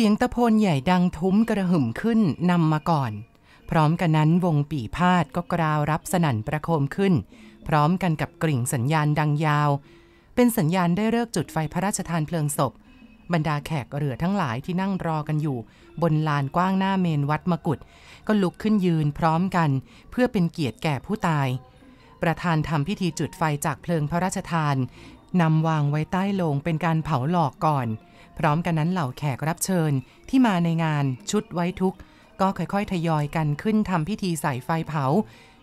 เสียงตะโพนใหญ่ดังทุ้มกระหึ่มขึ้นนำมาก่อน พร้อมกันนั้นวงปีพาดก็กราวรับสนั่นประโคมขึ้น พร้อมกันกับกริ่งสัญญาณดังยาว เป็นสัญญาณได้เลิกจุดไฟพระราชทานเพลิงศพ บรรดาแขกเรือทั้งหลายที่นั่งรอกันอยู่ บนลานกว้างหน้าเมนวัดมกุฏก็ลุกขึ้นยืนพร้อมกัน เพื่อเป็นเกียรติแก่ผู้ตาย ประธานทำพิธีจุดไฟจากเพลิงพระราชทานนำวางไว้ใต้โลงเป็นการเผาหลอกก่อนพร้อมกันนั้นเหล่าแขกรับเชิญ ที่มาในงานชุดไว้ทุก ก็ค่อยๆทยอยกันขึ้นทำพิธีใส่ไฟเผา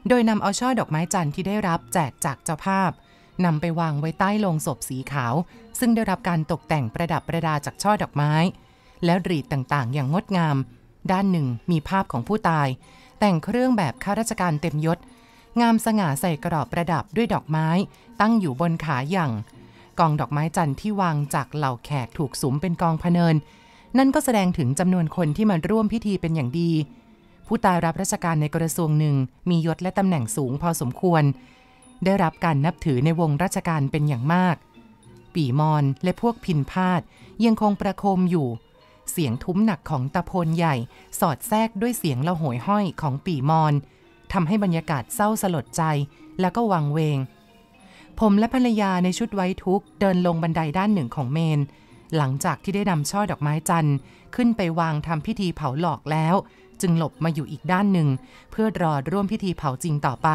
โดยนำเอาช่อดอกไม้จันทร์ที่ได้รับแจกจากเจ้าภาพนำไปวางไว้ใต้โลงศพสีขาว ซึ่งได้รับการตกแต่งประดับประดาจากช่อดอกไม้ แล้วรีดต่างๆ อย่างงดงาม ด้านหนึ่งมีภาพของผู้ตาย แต่งเครื่องแบบข้าราชการเต็มยศ งามสง่าใส่กรอบประดับด้วยดอกไม้ ตั้งอยู่บนขาอย่างกองดอกไม้จันทร์ที่วางจากเหล่าแขกถูกสุมเป็นกองพเนิน นั่นก็แสดงถึงจำนวนคนที่มาร่วมพิธีเป็นอย่างดี ผู้ตายรับราชการในกระทรวงหนึ่งมียศและตำแหน่งสูงพอสมควร ได้รับการนับถือในวงราชการเป็นอย่างมาก ปีมอนและพวกพินพาด ยังคงประโคมอยู่ เสียงทุ้มหนักของตะโพนใหญ่ สอดแทรกด้วยเสียงละโหยห้อยของปีมอนทำให้บรรยากาศเศร้าสลดใจ แล้วก็วังเวงผมและภรรยาในชุดไว้ทุกเดินลงบันไดด้านหนึ่งของเมน หลังจากที่ได้นำช่อดอกไม้จันทร์ขึ้นไปวางทำพิธีเผาหลอกแล้ว จึงหลบมาอยู่อีกด้านหนึ่งเพื่อรอร่วมพิธีเผาจริงต่อไป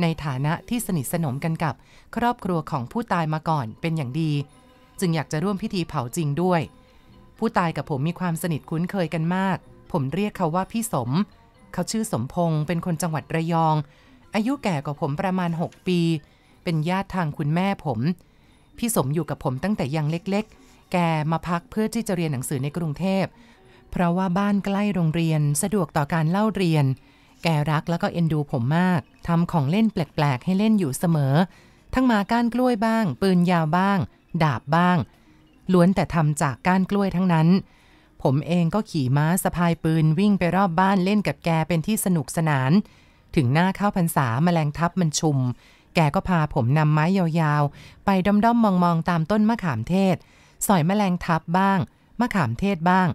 ในฐานะที่สนิทสนมกันกับครอบครัวของผู้ตายมาก่อนเป็นอย่างดี จึงอยากจะร่วมพิธีเผาจริงด้วย ผู้ตายกับผมมีความสนิทคุ้นเคยกันมาก ผมเรียกเขาว่าพี่สม เขาชื่อสมพงศ์เป็นคนจังหวัดระยอง อายุแก่กว่าผมประมาณ 6 ปีเป็นญาติทางคุณแม่ผม พี่สมอยู่กับผมตั้งแต่ยังเล็กๆ แกมาพักเพื่อที่จะเรียนหนังสือในกรุงเทพ เพราะว่าบ้านใกล้โรงเรียนสะดวกต่อการเล่าเรียน แกรักแล้วก็เอ็นดูผมมาก ทำของเล่นแปลกๆ ให้เล่นอยู่เสมอ ทั้งมาก้านกล้วยบ้าง ปืนยาวบ้าง ดาบบ้าง ล้วนแต่ทำจากก้านกล้วยทั้งนั้น ผมเองก็ขี่ม้าสะพายปืนวิ่งไปรอบบ้านเล่นกับแกเป็นที่สนุกสนาน ถึงหน้าเข้าพรรษาแมลงทับมันชุมแกก็พาผมนำไม้ยาวๆ ไปด้อมๆมองๆตามต้นมะขามเทศ สอยแมลงทับบ้าง มะขามเทศบ้าง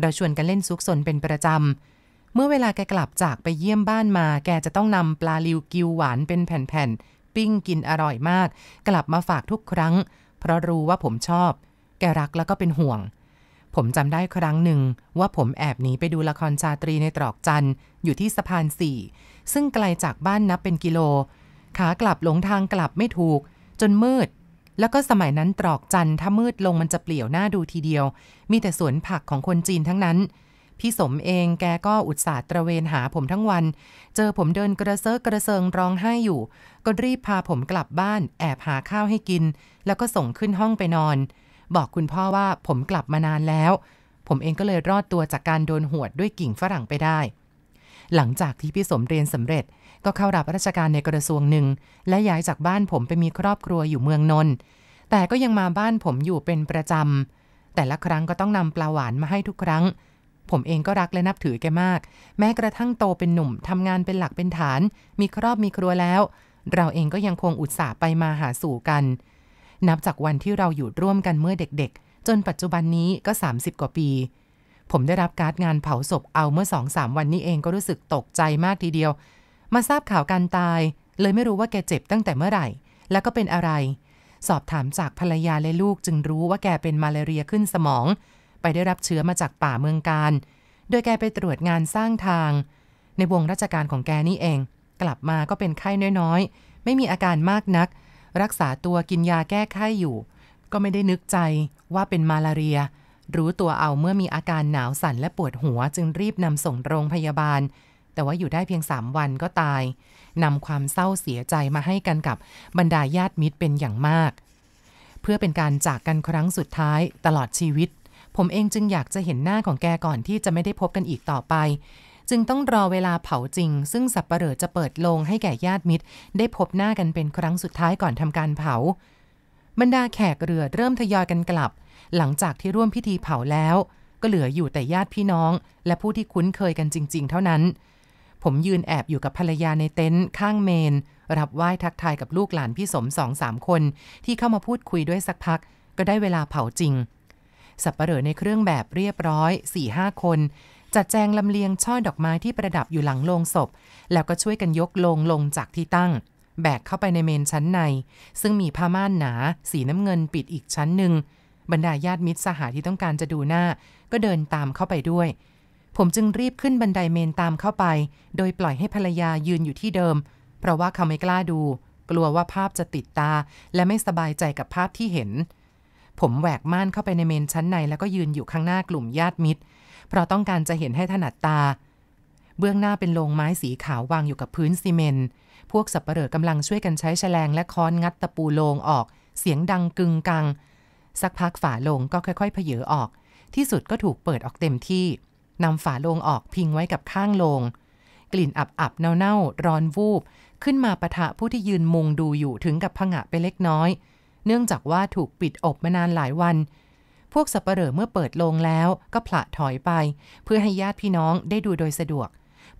เราชวนกันเล่นซุกซนเป็นประจำ เมื่อเวลาแกกลับจากไปเยี่ยมบ้านมา แกจะต้องนำปลาลิวกิวหวานเป็นแผ่นๆปิ้งกินอร่อยมาก กลับมาฝากทุกครั้ง เพราะรู้ว่าผมชอบ แกรักแล้วก็เป็นห่วง ผมจำได้ครั้งหนึ่งว่าผมแอบหนีไปดูละครชาตรีในตรอกจันอยู่ที่สะพานสี่ ซึ่งไกลจากบ้านนับเป็นกิโลขากลับหลงทางกลับไม่ถูก จนมืด แล้วก็สมัยนั้นตรอกจันถ้ามืดลงมันจะเปลี่ยวหน้าดูทีเดียว มีแต่สวนผักของคนจีนทั้งนั้น พี่สมเองแกก็อุตส่าห์ตระเวนหาผมทั้งวัน เจอผมเดินกระเซาะกระเซิงร้องไห้อยู่ ก็รีบพาผมกลับบ้าน แอบหาข้าวให้กิน แล้วก็ส่งขึ้นห้องไปนอน บอกคุณพ่อว่าผมกลับมานานแล้ว ผมเองก็เลยรอดตัวจากการโดนหวดด้วยกิ่งฝรั่งไปได้หลังจากที่พี่สมเรียนสำเร็จก็เข้ารับราชการในกระทรวงหนึ่ง และย้ายจากบ้านผมไปมีครอบครัวอยู่เมืองนนท์แต่ก็ยังมาบ้านผมอยู่เป็นประจำแต่ละครั้งก็ต้องนำปลาหวานมาให้ทุกครั้ง ผมเองก็รักและนับถือแกมาก แม้กระทั่งโตเป็นหนุ่มทำงานเป็นหลักเป็นฐาน มีครอบมีครัวแล้ว เราเองก็ยังคงอุตส่าห์ไปมาหาสู่กัน นับจากวันที่เราอยู่ร่วมกันเมื่อเด็กๆ จนปัจจุบันนี้ก็ 30 กว่าปีผมได้รับการ์ดงานเผาศพเอาเมื่อสองสามวันนี้เองก็รู้สึกตกใจมากทีเดียว มาทราบข่าวการตาย เลยไม่รู้ว่าแกเจ็บตั้งแต่เมื่อไหร่ แล้วก็เป็นอะไร สอบถามจากภรรยาและลูกจึงรู้ว่าแกเป็นมาลาเรียขึ้นสมอง ไปได้รับเชื้อมาจากป่าเมืองการ โดยแกไปตรวจงานสร้างทาง ในวงราชการของแกนี่เอง กลับมาก็เป็นไข้น้อยๆไม่มีอาการมากนัก รักษาตัวกินยาแก้ไข้อยู่ ก็ไม่ได้นึกใจว่าเป็นมาลาเรียรู้ตัวเอาเมื่อมีอาการหนาวสั่น และปวดหัวจึงรีบนำส่งโรงพยาบาล แต่ว่าอยู่ได้เพียงสามวันก็ตายนำความเศร้าเสียใจมาให้กันกับบรรดาญาติมิตรเป็นอย่างมาก เพื่อเป็นการจากกันครั้งสุดท้ายตลอดชีวิต ผมเองจึงอยากจะเห็นหน้าของแกก่อนที่จะไม่ได้พบกันอีกต่อไป จึงต้องรอเวลาเผาจริง ซึ่งสับปะเลอจะเปิดโลงให้แก่ญาติมิตร ได้พบหน้ากันเป็นครั้งสุดท้ายก่อนทำการเผา บรรดาแขกเรือเริ่มทยอยกันกลับหลังจากที่ร่วมพิธีเผาแล้ว ก็เหลืออยู่แต่ญาติพี่น้องและผู้ที่คุ้นเคยกันจริงๆ เท่านั้น ผมยืนแอบอยู่กับภรรยาในเต็นท์ข้างเมน รับไหว้ทักทายกับลูกหลานพี่สมสองสามคน ที่เข้ามาพูดคุยด้วยสักพักก็ได้เวลาเผาจริง สับปะเปลอในเครื่องแบบเรียบร้อย4ี่ห้าคน จัดแจงลำเลียงช่อดอกไม้ที่ประดับอยู่หลังโลงศพ แล้วก็ช่วยกันยกลงลงจากที่ตั้ง แบกเข้าไปในเมนชั้นใน ซึ่งมีผ้าม่านหนาสีน้ำเงินปิดอีกชั้นหนึ่งบรรดาญาติมิตรสหายที่ต้องการจะดูหน้า ก็เดินตามเข้าไปด้วย ผมจึงรีบขึ้นบันไดเมนตามเข้าไป โดยปล่อยให้ภรรยายืนอยู่ที่เดิม เพราะว่าเขาไม่กล้าดู กลัวว่าภาพจะติดตา และไม่สบายใจกับภาพที่เห็น ผมแหวกม่านเข้าไปในเมนชั้นในแล้วก็ยืนอยู่ข้างหน้ากลุ่มญาติมิตร เพราะต้องการจะเห็นให้ถนัดตา เบื้องหน้าเป็นโลงไม้สีขาววางอยู่กับพื้นซีเมนต์พวกสับปะเปลือกำลังช่วยกันใช้แฉลง และค้อนงัดตะปูโลงออก เสียงดังกึงกังสักพักฝาลงก็ค่อยๆเพเยอออก ที่สุดก็ถูกเปิดออกเต็มที่นำฝาลงออกพิงไว้กับข้างลง กลิ่นอับๆเน่าๆร้อนวูบ ขึ้นมาปะทะผู้ที่ยืนมุงดูอยู่ถึงกับผงะไปเล็กน้อย เนื่องจากว่าถูกปิดอบมานานหลายวัน พวกสับปะเหร่อเมื่อเปิดลงแล้วก็ผละถอยไป เพื่อให้ญาติพี่น้องได้ดูโดยสะดวก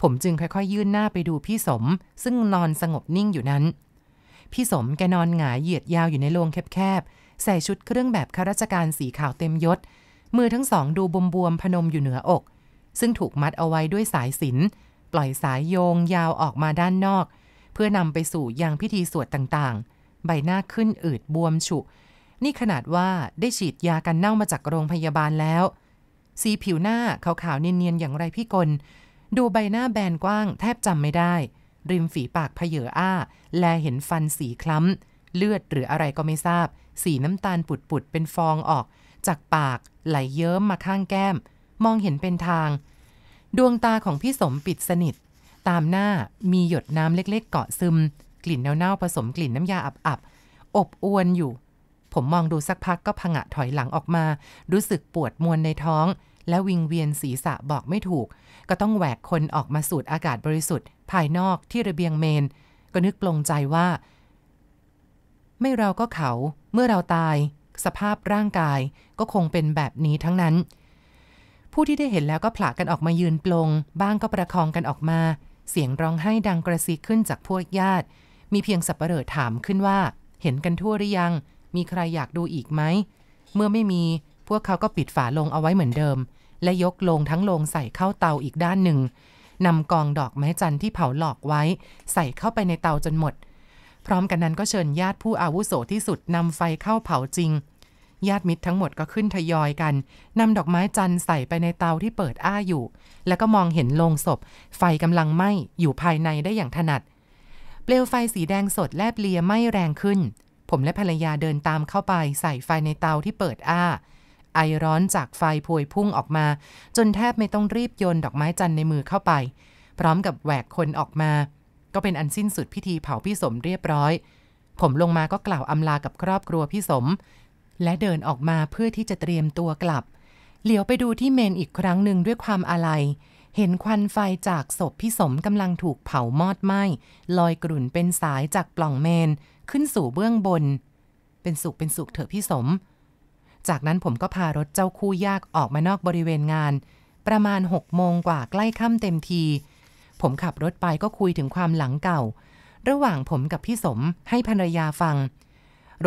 ผมจึงค่อยๆ ยื่นหน้าไปดูพี่สม ซึ่งนอนสงบนิ่งอยู่นั้น พี่สมแกนอนหงายเหยียดยาวอยู่ในโลงแคบๆใส่ชุดเครื่องแบบข้าราชการสีขาวเต็มยศ มือทั้งสองดูบวมๆพนมอยู่เหนืออก ซึ่งถูกมัดเอาไว้ด้วยสายสิน ปล่อยสายโยงยาวออกมาด้านนอก เพื่อนำไปสู่ยังพิธีสวดต่างๆ ใบหน้าขึ้นอืดบวมฉุนี่ขนาดว่าได้ฉีดยากันเน่ามาจากโรงพยาบาลแล้ว สีผิวหน้าขาวๆเนียน ๆ อย่างไรพี่กนดูใบหน้าแบนกว้างแทบจำไม่ได้ ริมฝีปากเพเยออ้า แลเห็นฟันสีคล้ำเลือดหรืออะไรก็ไม่ทราบ สีน้ำตาลปุดๆเป็นฟองออก จากปากไหลเยิ้มมาข้างแก้ม มองเห็นเป็นทาง ดวงตาของพี่สมปิดสนิท ตามหน้ามีหยดน้ำเล็กๆเกาะซึม กลิ่นเน่าๆผสมกลิ่นน้ำยาอับๆอบอวนอยู่ ผมมองดูสักพักก็พังะถอยหลังออกมา รู้สึกปวดมวนในท้อง และวิงเวียนศีรษะบอกไม่ถูก ก็ต้องแหวกคนออกมาสูดอากาศบริสุทธิ์ ภายนอกที่ระเบียงเมน ก็นึกปลงใจว่าไม่เราก็เขาเมื่อเราตาย สภาพร่างกายก็คงเป็นแบบนี้ทั้งนั้น ผู้ที่ได้เห็นแล้วก็ผลักกันออกมายืนปลง บ้างก็ประคองกันออกมา เสียงร้องไห้ดังกระซิบขึ้นจากพวกญาติ มีเพียงสับประเปลถามขึ้นว่า เห็นกันทั่วหรือยัง มีใครอยากดูอีกไหมเมื่อไม่มี พวกเขาก็ปิดฝาลงเอาไว้เหมือนเดิม และยกลงทั้งลงใส่เข้าเตาอีกด้านหนึ่งนำกองดอกไม้จันทร์ที่เผาหลอกไว้ ใส่เข้าไปในเตาจนหมดพร้อมกันนั้นก็เชิญญาติผู้อาวุโสที่สุดนำไฟเข้าเผาจริง ญาติมิตรทั้งหมดก็ขึ้นทยอยกันนำดอกไม้จันทร์ใส่ไปในเตาที่เปิดอ้าอยู่ แล้วก็มองเห็นโลงศพ ไฟกำลังไหม้อยู่ภายในได้อย่างถนัด เปลวไฟสีแดงสดแลบเลียไหม้แรงขึ้น ผมและภรรยาเดินตามเข้าไป ใส่ไฟในเตาที่เปิดอ้า ไอร้อนจากไฟพวยพุ่งออกมา จนแทบไม่ต้องรีบโยนดอกไม้จันทร์ในมือเข้าไป พร้อมกับแหวกคนออกมาก็เป็นอันสิ้นสุดพิธีเผาพี่สมเรียบร้อย ผมลงมาก็กล่าวอำลากับครอบครัวพี่สม และเดินออกมาเพื่อที่จะเตรียมตัวกลับ เหลียวไปดูที่เมนอีกครั้งหนึ่งด้วยความอาลัยเห็นควันไฟจากศพพี่สมกำลังถูกเผามอดไหม้ ลอยกลุ่นเป็นสายจากปล่องเมนขึ้นสู่เบื้องบน เป็นสุขเป็นสุขเถอะพี่สม จากนั้นผมก็พารถเจ้าคู่ยากออกมานอกบริเวณงาน ประมาณหกโมงกว่าใกล้ค่ำเต็มทีผมขับรถไปก็คุยถึงความหลังเก่า ระหว่างผมกับพี่สมให้ภรรยาฟัง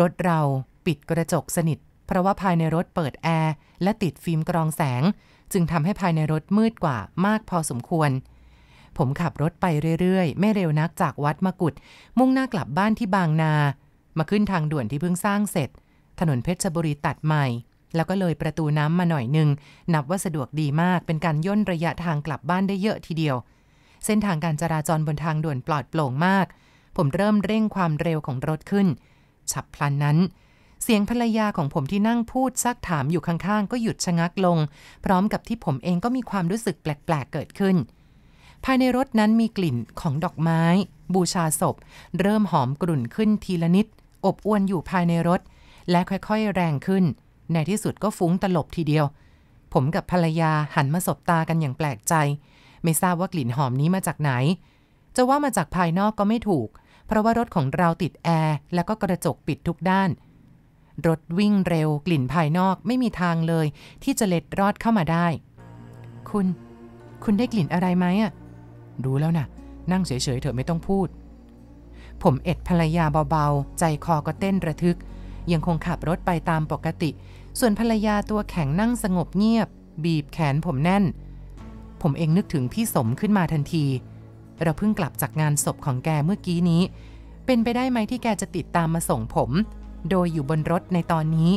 รถเราปิดกระจกสนิท เพราะว่าภายในรถเปิดแอร์และติดฟิล์มกรองแสง จึงทำให้ภายในรถมืดกว่ามากพอสมควร ผมขับรถไปเรื่อยๆไม่เร็วนักจากวัดมากุดมุ่งหน้ากลับบ้านที่บางนา มาขึ้นทางด่วนที่เพิ่งสร้างเสร็จ ถนนเพชรบุรีตัดใหม่ แล้วก็เลยประตูน้ำมาหน่อยนึงนับว่าสะดวกดีมากเป็นการย่นระยะทางกลับบ้านได้เยอะทีเดียวเส้นทางการจราจรบนทางด่วนปลอดโปร่งมาก ผมเริ่มเร่งความเร็วของรถขึ้น ฉับพลันนั้น เสียงภรรยาของผมที่นั่งพูดซักถามอยู่ข้างๆ ก็หยุดชะงักลง พร้อมกับที่ผมเองก็มีความรู้สึกแปลกๆ เกิดขึ้น ภายในรถนั้นมีกลิ่นของดอกไม้ บูชาศพ เริ่มหอมกลุ่นขึ้นทีละนิด อบอวนอยู่ภายในรถ และค่อยๆแรงขึ้น ในที่สุดก็ฟุ้งตลบทีเดียว ผมกับภรรยาหันมาสบตากันอย่างแปลกใจไม่ทราบว่ากลิ่นหอมนี้มาจากไหน จะว่ามาจากภายนอกก็ไม่ถูก เพราะว่ารถของเราติดแอร์แล้วก็กระจกปิดทุกด้าน รถวิ่งเร็วกลิ่นภายนอกไม่มีทางเลย ที่จะเล็ดรอดเข้ามาได้ คุณ คุณได้กลิ่นอะไรไหมอะ รู้แล้วนะ่ะ นั่งเฉยๆเถอะไม่ต้องพูด ผมเอ็ดภรรยาเบาๆ ใจคอก็เต้นระทึก ยังคงขับรถไปตามปกติ ส่วนภรรยาตัวแข็งนั่งสงบเงียบ บีบแขนผมแน่นผมเองนึกถึงพี่สมขึ้นมาทันที เราเพิ่งกลับจากงานศพของแกเมื่อกี้นี้ เป็นไปได้ไหมที่แกจะติดตามมาส่งผม โดยอยู่บนรถในตอนนี้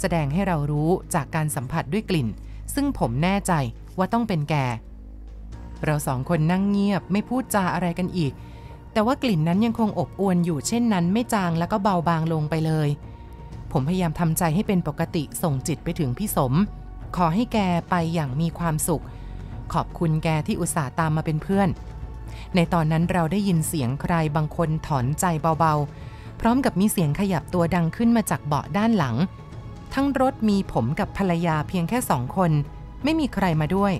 แสดงให้เรารู้จากการสัมผัสด้วยกลิ่น ซึ่งผมแน่ใจว่าต้องเป็นแก เราสองคนนั่งเงียบไม่พูดจาอะไรกันอีก แต่ว่ากลิ่นนั้นยังคงอบอวนอยู่เช่นนั้นไม่จางแล้วก็เบาบางลงไปเลย ผมพยายามทำใจให้เป็นปกติส่งจิตไปถึงพี่สม ขอให้แกไปอย่างมีความสุขขอบคุณแกที่อุตส่าห์ตามมาเป็นเพื่อน ในตอนนั้นเราได้ยินเสียงใครบางคนถอนใจเบาๆ พร้อมกับมีเสียงขยับตัวดังขึ้นมาจากเบาะด้านหลัง ทั้งรถมีผมกับภรรยาเพียงแค่สองคน ไม่มีใครมาด้วย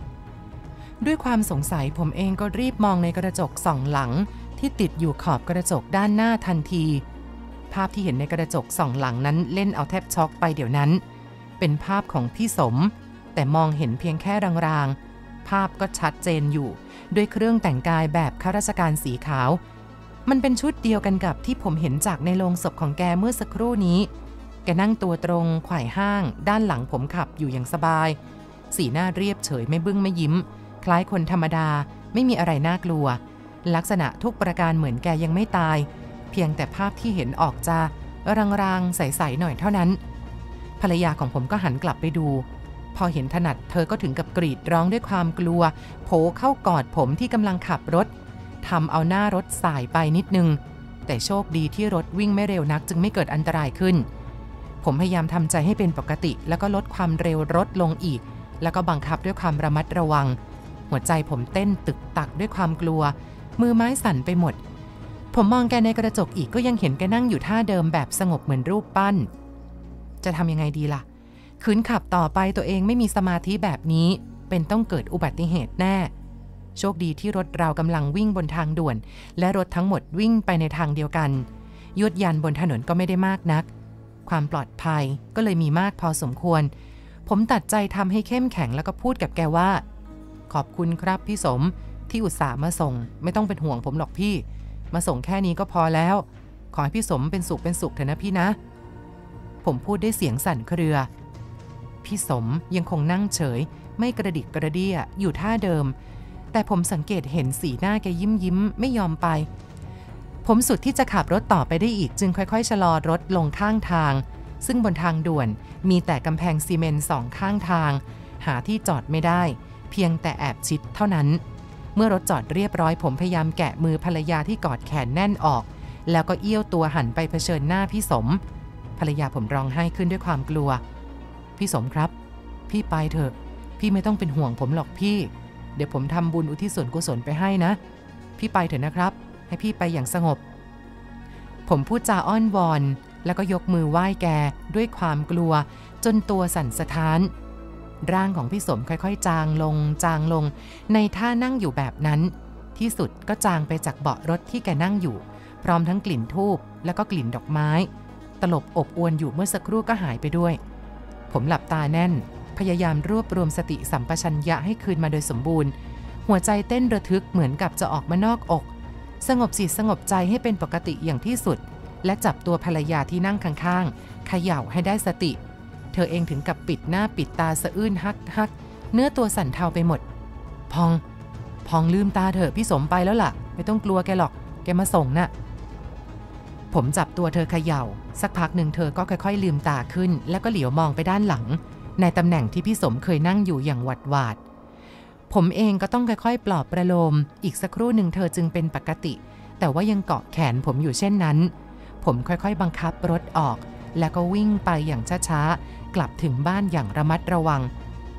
ด้วยความสงสัยผมเองก็รีบมองในกระจกสองหลัง ที่ติดอยู่ขอบกระจกด้านหน้าทันที ภาพที่เห็นในกระจกสองหลังนั้นเล่นเอาแทบช็อก ไปเดี๋ยวนั้น เป็นภาพของพี่สม แต่มองเห็นเพียงแค่รางๆภาพก็ชัดเจนอยู่ด้วยเครื่องแต่งกายแบบข้าราชการสีขาว มันเป็นชุดเดียวกันกับที่ผมเห็นจากในโรงศพของแกเมื่อสักครู่นี้ แกนั่งตัวตรงไขวยห้าง ด้านหลังผมขับอยู่อย่างสบาย สีหน้าเรียบเฉยไม่บึ้งไม่ยิ้ม คล้ายคนธรรมดาไม่มีอะไรน่ากลัว ลักษณะทุกประการเหมือนแกยังไม่ตาย เพียงแต่ภาพที่เห็นออกจะรังๆใสๆหน่อยเท่านั้น ภรรยาของผมก็หันกลับไปดูพอเห็นถนัดเธอก็ถึงกับกรีดร้องด้วยความกลัว โผเข้ากอดผมที่กำลังขับรถ ทำเอาหน้ารถสายไปนิดนึง แต่โชคดีที่รถวิ่งไม่เร็วนักจึงไม่เกิดอันตรายขึ้น ผมพยายามทำใจให้เป็นปกติแล้วก็ลดความเร็วรถลงอีก แล้วก็บังคับด้วยความระมัดระวัง หัวใจผมเต้นตึกตักด้วยความกลัว มือไม้สั่นไปหมด ผมมองแกในกระจกอีกก็ยังเห็นแกนั่งอยู่ท่าเดิมแบบสงบเหมือนรูปปั้น จะทำยังไงดีละ่ะขืนขับต่อไปตัวเองไม่มีสมาธิแบบนี้ เป็นต้องเกิดอุบัติเหตุแน่ โชคดีที่รถเรากำลังวิ่งบนทางด่วน และรถทั้งหมดวิ่งไปในทางเดียวกัน ยวดยันบนถนนก็ไม่ได้มากนัก ความปลอดภัยก็เลยมีมากพอสมควร ผมตัดใจทำให้เข้มแข็งแล้วก็พูดกับแกว่า ขอบคุณครับพี่สมที่อุตส่าห์มาส่ง ไม่ต้องเป็นห่วงผมหรอกพี่ มาส่งแค่นี้ก็พอแล้ว ขอให้พี่สมเป็นสุขเป็นสุขเถอะนะพี่นะ ผมพูดได้เสียงสั่นเครือพี่สมยังคงนั่งเฉย ไม่กระดิกกระเดี้ยอยู่ท่าเดิม แต่ผมสังเกตเห็นสีหน้าแกยิ้มยิ้มไม่ยอมไป ผมสุดที่จะขับรถต่อไปได้อีกจึงค่อยๆชะลอรถลงข้างทาง ซึ่งบนทางด่วนมีแต่กำแพงซีเมนต์สองข้างทาง หาที่จอดไม่ได้ เพียงแต่แอบชิดเท่านั้น เมื่อรถจอดเรียบร้อยผมพยายามแกะมือภรรยาที่กอดแขนแน่นออก แล้วก็เอี้ยวตัวหันไปเผชิญหน้าพี่สม ภรรยาผมร้องไห้ขึ้นด้วยความกลัวพี่สมครับ พี่ไปเถอะ พี่ไม่ต้องเป็นห่วงผมหรอกพี่ เดี๋ยวผมทำบุญอุทิศส่วนกุศลไปให้นะ พี่ไปเถอะนะครับ ให้พี่ไปอย่างสงบ ผมพูดจาอ้อนวอน แล้วก็ยกมือไหว้แกด้วยความกลัว จนตัวสั่นสะท้าน ร่างของพี่สมค่อย ๆ จางลงจางลง ในท่านั่งอยู่แบบนั้น ที่สุดก็จางไปจากเบาะรถที่แกนั่งอยู่ พร้อมทั้งกลิ่นทูบแล้วก็กลิ่นดอกไม้ ตลบอบอวนอยู่เมื่อสักครู่ก็หายไปด้วยผมหลับตาแน่น พยายามรวบรวมสติสัมปชัญญะให้คืนมาโดยสมบูรณ์ หัวใจเต้นระทึกเหมือนกับจะออกมานอกอก สงบสิสงบใจให้เป็นปกติอย่างที่สุด และจับตัวภรรยาที่นั่งข้างๆเขย่าให้ได้สติ เธอเองถึงกับปิดหน้าปิดตาสะอื้นฮักฮัก เนื้อตัวสั่นเทาไปหมด พอง พองลืมตาเถอะพี่สมไปแล้วล่ะ ไม่ต้องกลัวแกหรอก แกมาส่งนะ่ะผมจับตัวเธอเขย่า สักพักหนึ่งเธอก็ค่อย ๆลืมตาขึ้น แล้วก็เหลียวมองไปด้านหลัง ในตำแหน่งที่พี่สมเคยนั่งอยู่อย่างหวัดหวาด ผมเองก็ต้องค่อย ๆปลอบประโลม อีกสักครู่หนึ่งเธอจึงเป็นปกติ แต่ว่ายังเกาะแขนผมอยู่เช่นนั้น ผมค่อยๆ บังคับรถออก แล้วก็วิ่งไปอย่างช้าๆ กลับถึงบ้านอย่างระมัดระวัง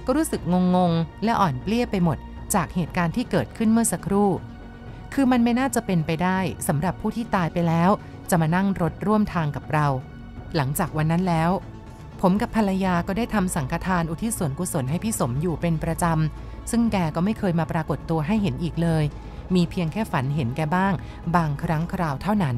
ก็รู้สึกงงๆและอ่อนเปลี้ยไปหมด จากเหตุการณ์ที่เกิดขึ้นเมื่อสักครู่ คือมันไม่น่าจะเป็นไปได้สำหรับผู้ที่ตายไปแล้วจะมานั่งรถร่วมทางกับเรา หลังจากวันนั้นแล้ว ผมกับภรรยาก็ได้ทำสังฆทานอุทิศส่วนกุศลให้พี่สมอยู่เป็นประจำซึ่งแกก็ไม่เคยมาปรากฏตัวให้เห็นอีกเลย มีเพียงแค่ฝันเห็นแกบ้าง บางครั้งคราวเท่านั้น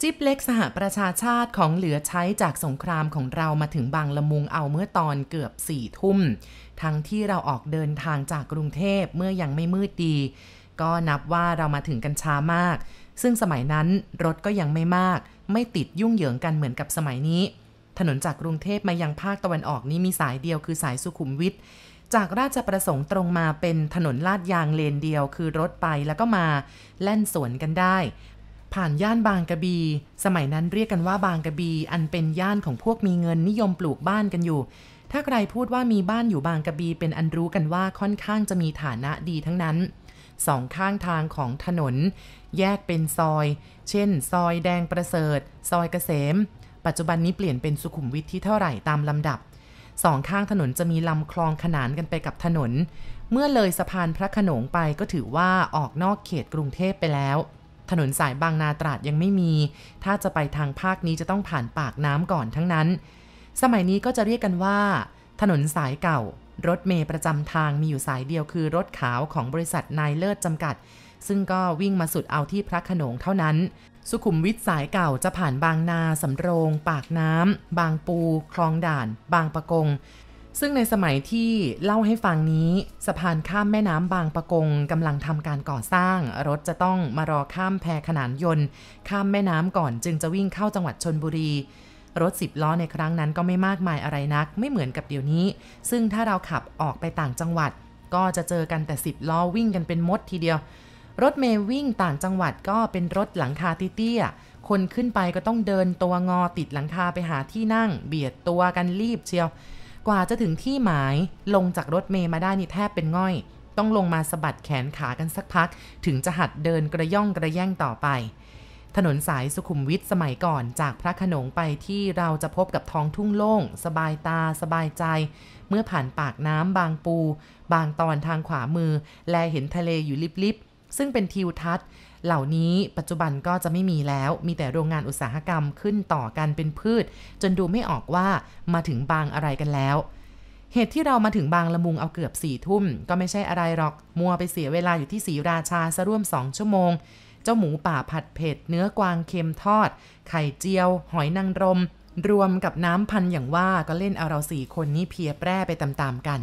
จิ๊บเล็กสหประชาชาติของเหลือใช้จากสงครามของเรามาถึงบางละมุงเอาเมื่อตอนเกือบสี่ทุ่ม ทั้งที่เราออกเดินทางจากกรุงเทพเมื่อยังไม่มืดดี ก็นับว่าเรามาถึงกันช้ามาก ซึ่งสมัยนั้นรถก็ยังไม่มาก ไม่ติดยุ่งเหยิงกันเหมือนกับสมัยนี้ ถนนจากกรุงเทพมายังภาคตะวันออกนี่มีสายเดียวคือสายสุขุมวิท จากราชประสงค์ตรงมาเป็นถนนลาดยางเลนเดียว คือรถไปแล้วก็มาแล่นสวนกันได้ผ่านย่านบางกะบี สมัยนั้นเรียกกันว่าบางกะบี อันเป็นย่านของพวกมีเงินนิยมปลูกบ้านกันอยู่ ถ้าใครพูดว่ามีบ้านอยู่บางกะบีเป็นอันรู้กันว่าค่อนข้างจะมีฐานะดีทั้งนั้น สองข้างทางของถนนแยกเป็นซอย เช่น ซอยแดงประเสริฐ ซอยเกษม ปัจจุบันนี้เปลี่ยนเป็นสุขุมวิทที่เท่าไหร่ตามลำดับ สองข้างถนนจะมีลำคลองขนานกันไปกับถนน เมื่อเลยสะพานพระขนงไปก็ถือว่าออกนอกเขตกรุงเทพไปแล้วถนนสายบางนาตราดยังไม่มี ถ้าจะไปทางภาคนี้จะต้องผ่านปากน้ำก่อนทั้งนั้น สมัยนี้ก็จะเรียกกันว่า ถนนสายเก่า รถเมย์ประจำทางมีอยู่สายเดียวคือรถขาวของบริษัทนายเลิศจำกัด ซึ่งก็วิ่งมาสุดเอาที่พระขนงเท่านั้น สุขุมวิทสายเก่าจะผ่านบางนาสำโรง ปากน้ำบางปู คลองด่าน บางปะกงซึ่งในสมัยที่เล่าให้ฟังนี้สะพานข้ามแม่น้ำบางปะกงกำลังทำการก่อสร้าง รถจะต้องมารอข้ามแพขนานยนต์ข้ามแม่น้ำก่อนจึงจะวิ่งเข้าจังหวัดชนบุรี รถสิบล้อในครั้งนั้นก็ไม่มากมายอะไรนัก ไม่เหมือนกับเดี๋ยวนี้ ซึ่งถ้าเราขับออกไปต่างจังหวัด ก็จะเจอกันแต่สิบล้อวิ่งกันเป็นมดทีเดียว รถเมย์วิ่งต่างจังหวัดก็เป็นรถหลังคาเตี้ยคนขึ้นไปก็ต้องเดินตัวงอติดหลังคาไปหาที่นั่ง เบียดตัวกันรีบเชียวกว่าจะถึงที่หมายลงจากรถเมย์มาได้นี่แทบเป็นง่อย ต้องลงมาสะบัดแขนขากันสักพัก ถึงจะหัดเดินกระย่องกระแย่งต่อไป ถนนสายสุขุมวิทสมัยก่อนจากพระขนงไปที่เราจะพบกับท้องทุ่งโล่ง สบายตาสบายใจ เมื่อผ่านปากน้ำบางปู บางตอนทางขวามือ แลเห็นทะเลอยู่ลิบๆซึ่งเป็นทิวทัศน์เหล่านี้ปัจจุบันก็จะไม่มีแล้วมีแต่โรงงานอุตสาหกรรมขึ้นต่อกันเป็นพืช จนดูไม่ออกว่ามาถึงบางอะไรกันแล้ว เหตุที่เรามาถึงบางละมุงเอาเกือบสี่ทุ่ม ก็ไม่ใช่อะไรหรอก มัวไปเสียเวลาอยู่ที่สีราชาซะร่วมสองชั่วโมง เจ้าหมูป่าผัดเผ็ดเนื้อกวางเค็มทอด ไข่เจียว หอยนางรม รวมกับน้ำพันอย่างว่าก็เล่นเอาเราสี่คนนี้เพียแปร่ไปตามๆกัน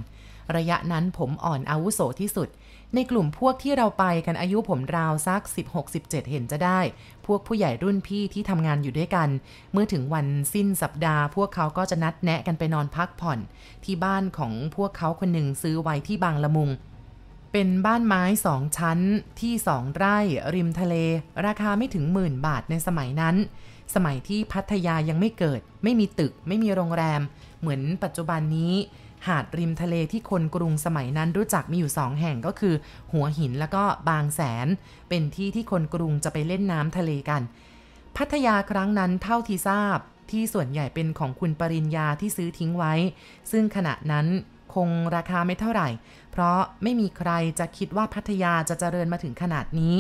ระยะนั้นผมอ่อนอาวุโสที่สุดในกลุ่มพวกที่เราไปกันอายุผมราวสัก 16-17 เห็นจะได้ พวกผู้ใหญ่รุ่นพี่ที่ทำงานอยู่ด้วยกัน เมื่อถึงวันสิ้นสัปดาห์ พวกเขาก็จะนัดแนะกันไปนอนพักผ่อน ที่บ้านของพวกเขาคนหนึ่งซื้อไว้ที่บางละมุง เป็นบ้านไม้สองชั้น ที่สองไร่ริมทะเล ราคาไม่ถึงหมื่นบาทในสมัยนั้น สมัยที่พัทยายังไม่เกิด ไม่มีตึกไม่มีโรงแรม เหมือนปัจจุบันนี้หาดริมทะเลที่คนกรุงสมัยนั้นรู้จักมีอยู่สองแห่งก็คือ หัวหินแล้วก็บางแสน เป็นที่ที่คนกรุงจะไปเล่นน้ำทะเลกัน พัทยาครั้งนั้นเท่าที่ทราบที่ส่วนใหญ่เป็นของคุณปริญญาที่ซื้อทิ้งไว้ ซึ่งขณะนั้นคงราคาไม่เท่าไหร่ เพราะไม่มีใครจะคิดว่าพัทยาจะเจริญมาถึงขนาดนี้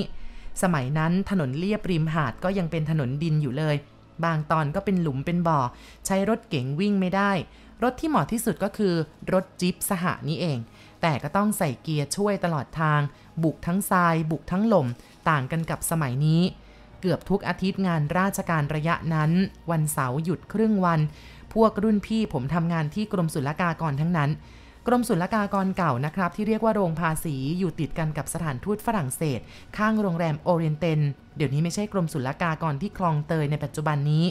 สมัยนั้นถนนเลียบริมหาดก็ยังเป็นถนนดินอยู่เลย บางตอนก็เป็นหลุมเป็นบ่อ ใช้รถเก๋งวิ่งไม่ได้รถที่เหมาะที่สุดก็คือรถจิปสหานี้เอง แต่ก็ต้องใส่เกียร์ช่วยตลอดทาง บุกทั้งทราย บุกทั้งลมต่างกันกับสมัยนี้ เกือบทุกอาทิตย์งานราชการระยะนั้น วันเสาร์หยุดครึ่งวัน พวกรุ่นพี่ผมทำงานที่กรมศุลกากรทั้งนั้น กรมศุลกากรเก่านะครับ ที่เรียกว่าโรงภาษีอยู่ติดกันกับสถานทูตฝรั่งเศสข้างโรงแรมโอเรียนเตนเดี๋ยวนี้ไม่ใช่กรมศุลกากรที่คลองเตยในปัจจุบันนี้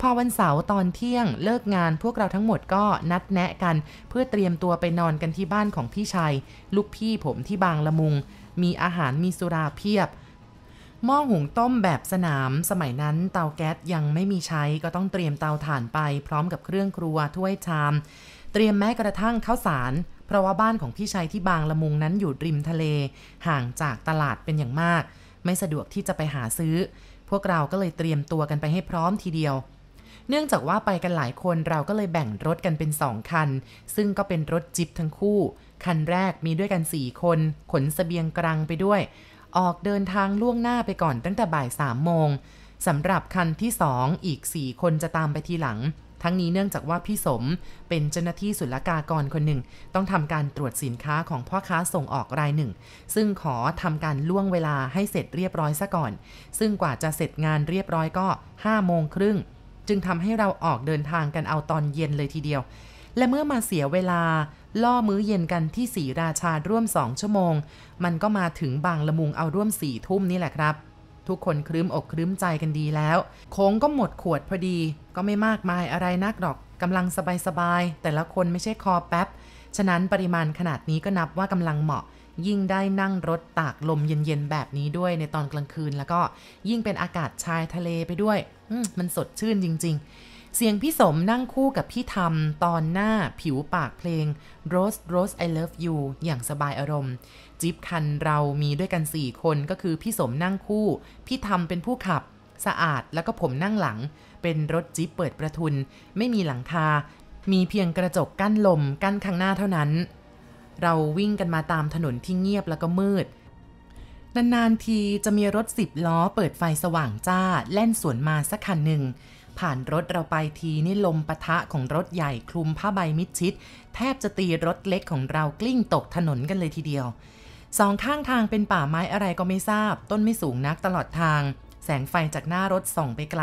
พอวันเสาร์ตอนเที่ยงเลิกงานพวกเราทั้งหมดก็นัดแนะกัน เพื่อเตรียมตัวไปนอนกันที่บ้านของพี่ชายลูกพี่ผมที่บางละมุง มีอาหารมีสุราเพียบ หม้อหุงต้มแบบสนาม สมัยนั้นเตาแก๊สยังไม่มีใช้ก็ต้องเตรียมเตาถ่านไปพร้อมกับเครื่องครัวถ้วยชาม เตรียมแม้กระทั่งข้าวสาร เพราะว่าบ้านของพี่ชัยที่บางละมุงนั้นอยู่ริมทะเล ห่างจากตลาดเป็นอย่างมาก ไม่สะดวกที่จะไปหาซื้อ พวกเราก็เลยเตรียมตัวกันไปให้พร้อมทีเดียวเนื่องจากว่าไปกันหลายคนเราก็เลยแบ่งรถกันเป็นสองคัน ซึ่งก็เป็นรถจิบทั้งคู่ คันแรกมีด้วยกัน4คนขนสเสบียงกลางไปด้วย ออกเดินทางล่วงหน้าไปก่อนตั้งแต่บ่าย3โมงสำหรับคันที่2อีก4คนจะตามไปทีหลัง ทั้งนี้เนื่องจากว่าพี่สมเป็นเจ้าหน้าที่ศุลกากรคนหนึ่ง ต้องทำการตรวจสินค้าของพ่อค้าส่งออกรายหนึ่ง ซึ่งขอทำการล่วงเวลาให้เสร็จเรียบร้อยซะก่อน ซึ่งกว่าจะเสร็จงานเรียบร้อยก็5โมงครึ่งจึงทำให้เราออกเดินทางกันเอาตอนเย็นเลยทีเดียว และเมื่อมาเสียเวลา ล่อมื้อเย็นกันที่สีราชาร่วมสองชั่วโมง มันก็มาถึงบางละมุงเอาร่วมสี่ทุ่มนี่แหละครับ ทุกคนครึ้มอกครึ้มใจกันดีแล้ว โค้งก็หมดขวดพอดี ก็ไม่มากมาย อะไรนักหรอกกำลังสบาย ๆแต่ละคนไม่ใช่คอแป๊บฉะนั้นปริมาณขนาดนี้ก็นับว่ากำลังเหมาะยิ่งได้นั่งรถตากลมเย็น ๆ แบบนี้ด้วยในตอนกลางคืนแล้วก็ยิ่งเป็นอากาศชายทะเลไปด้วย มันสดชื่นจริงๆ เสียงพี่สมนั่งคู่กับพี่ทำตอนหน้าผิวปากเพลง Rose Rose I Love You อย่างสบายอารมณ์จิ๊บคันเรามีด้วยกัน 4 คนก็คือพี่สมนั่งคู่ พี่ทำเป็นผู้ขับสะอาดแล้วก็ผมนั่งหลัง เป็นรถจิ๊บเปิดประทุน ไม่มีหลังคา มีเพียงกระจกกั้นลมกั้นข้างหน้าเท่านั้นเราวิ่งกันมาตามถนนที่เงียบแล้วก็มืด นานๆทีจะมีรถสิบล้อเปิดไฟสว่างจ้าแล่นสวนมาสักคันหนึ่ง ผ่านรถเราไปทีนี่ลมปะทะของรถใหญ่คลุมผ้าใบมิดชิด แทบจะตีรถเล็กของเรากลิ้งตกถนนกันเลยทีเดียว สองข้างทางเป็นป่าไม้อะไรก็ไม่ทราบ ต้นไม่สูงนักตลอดทาง แสงไฟจากหน้ารถส่องไปไกล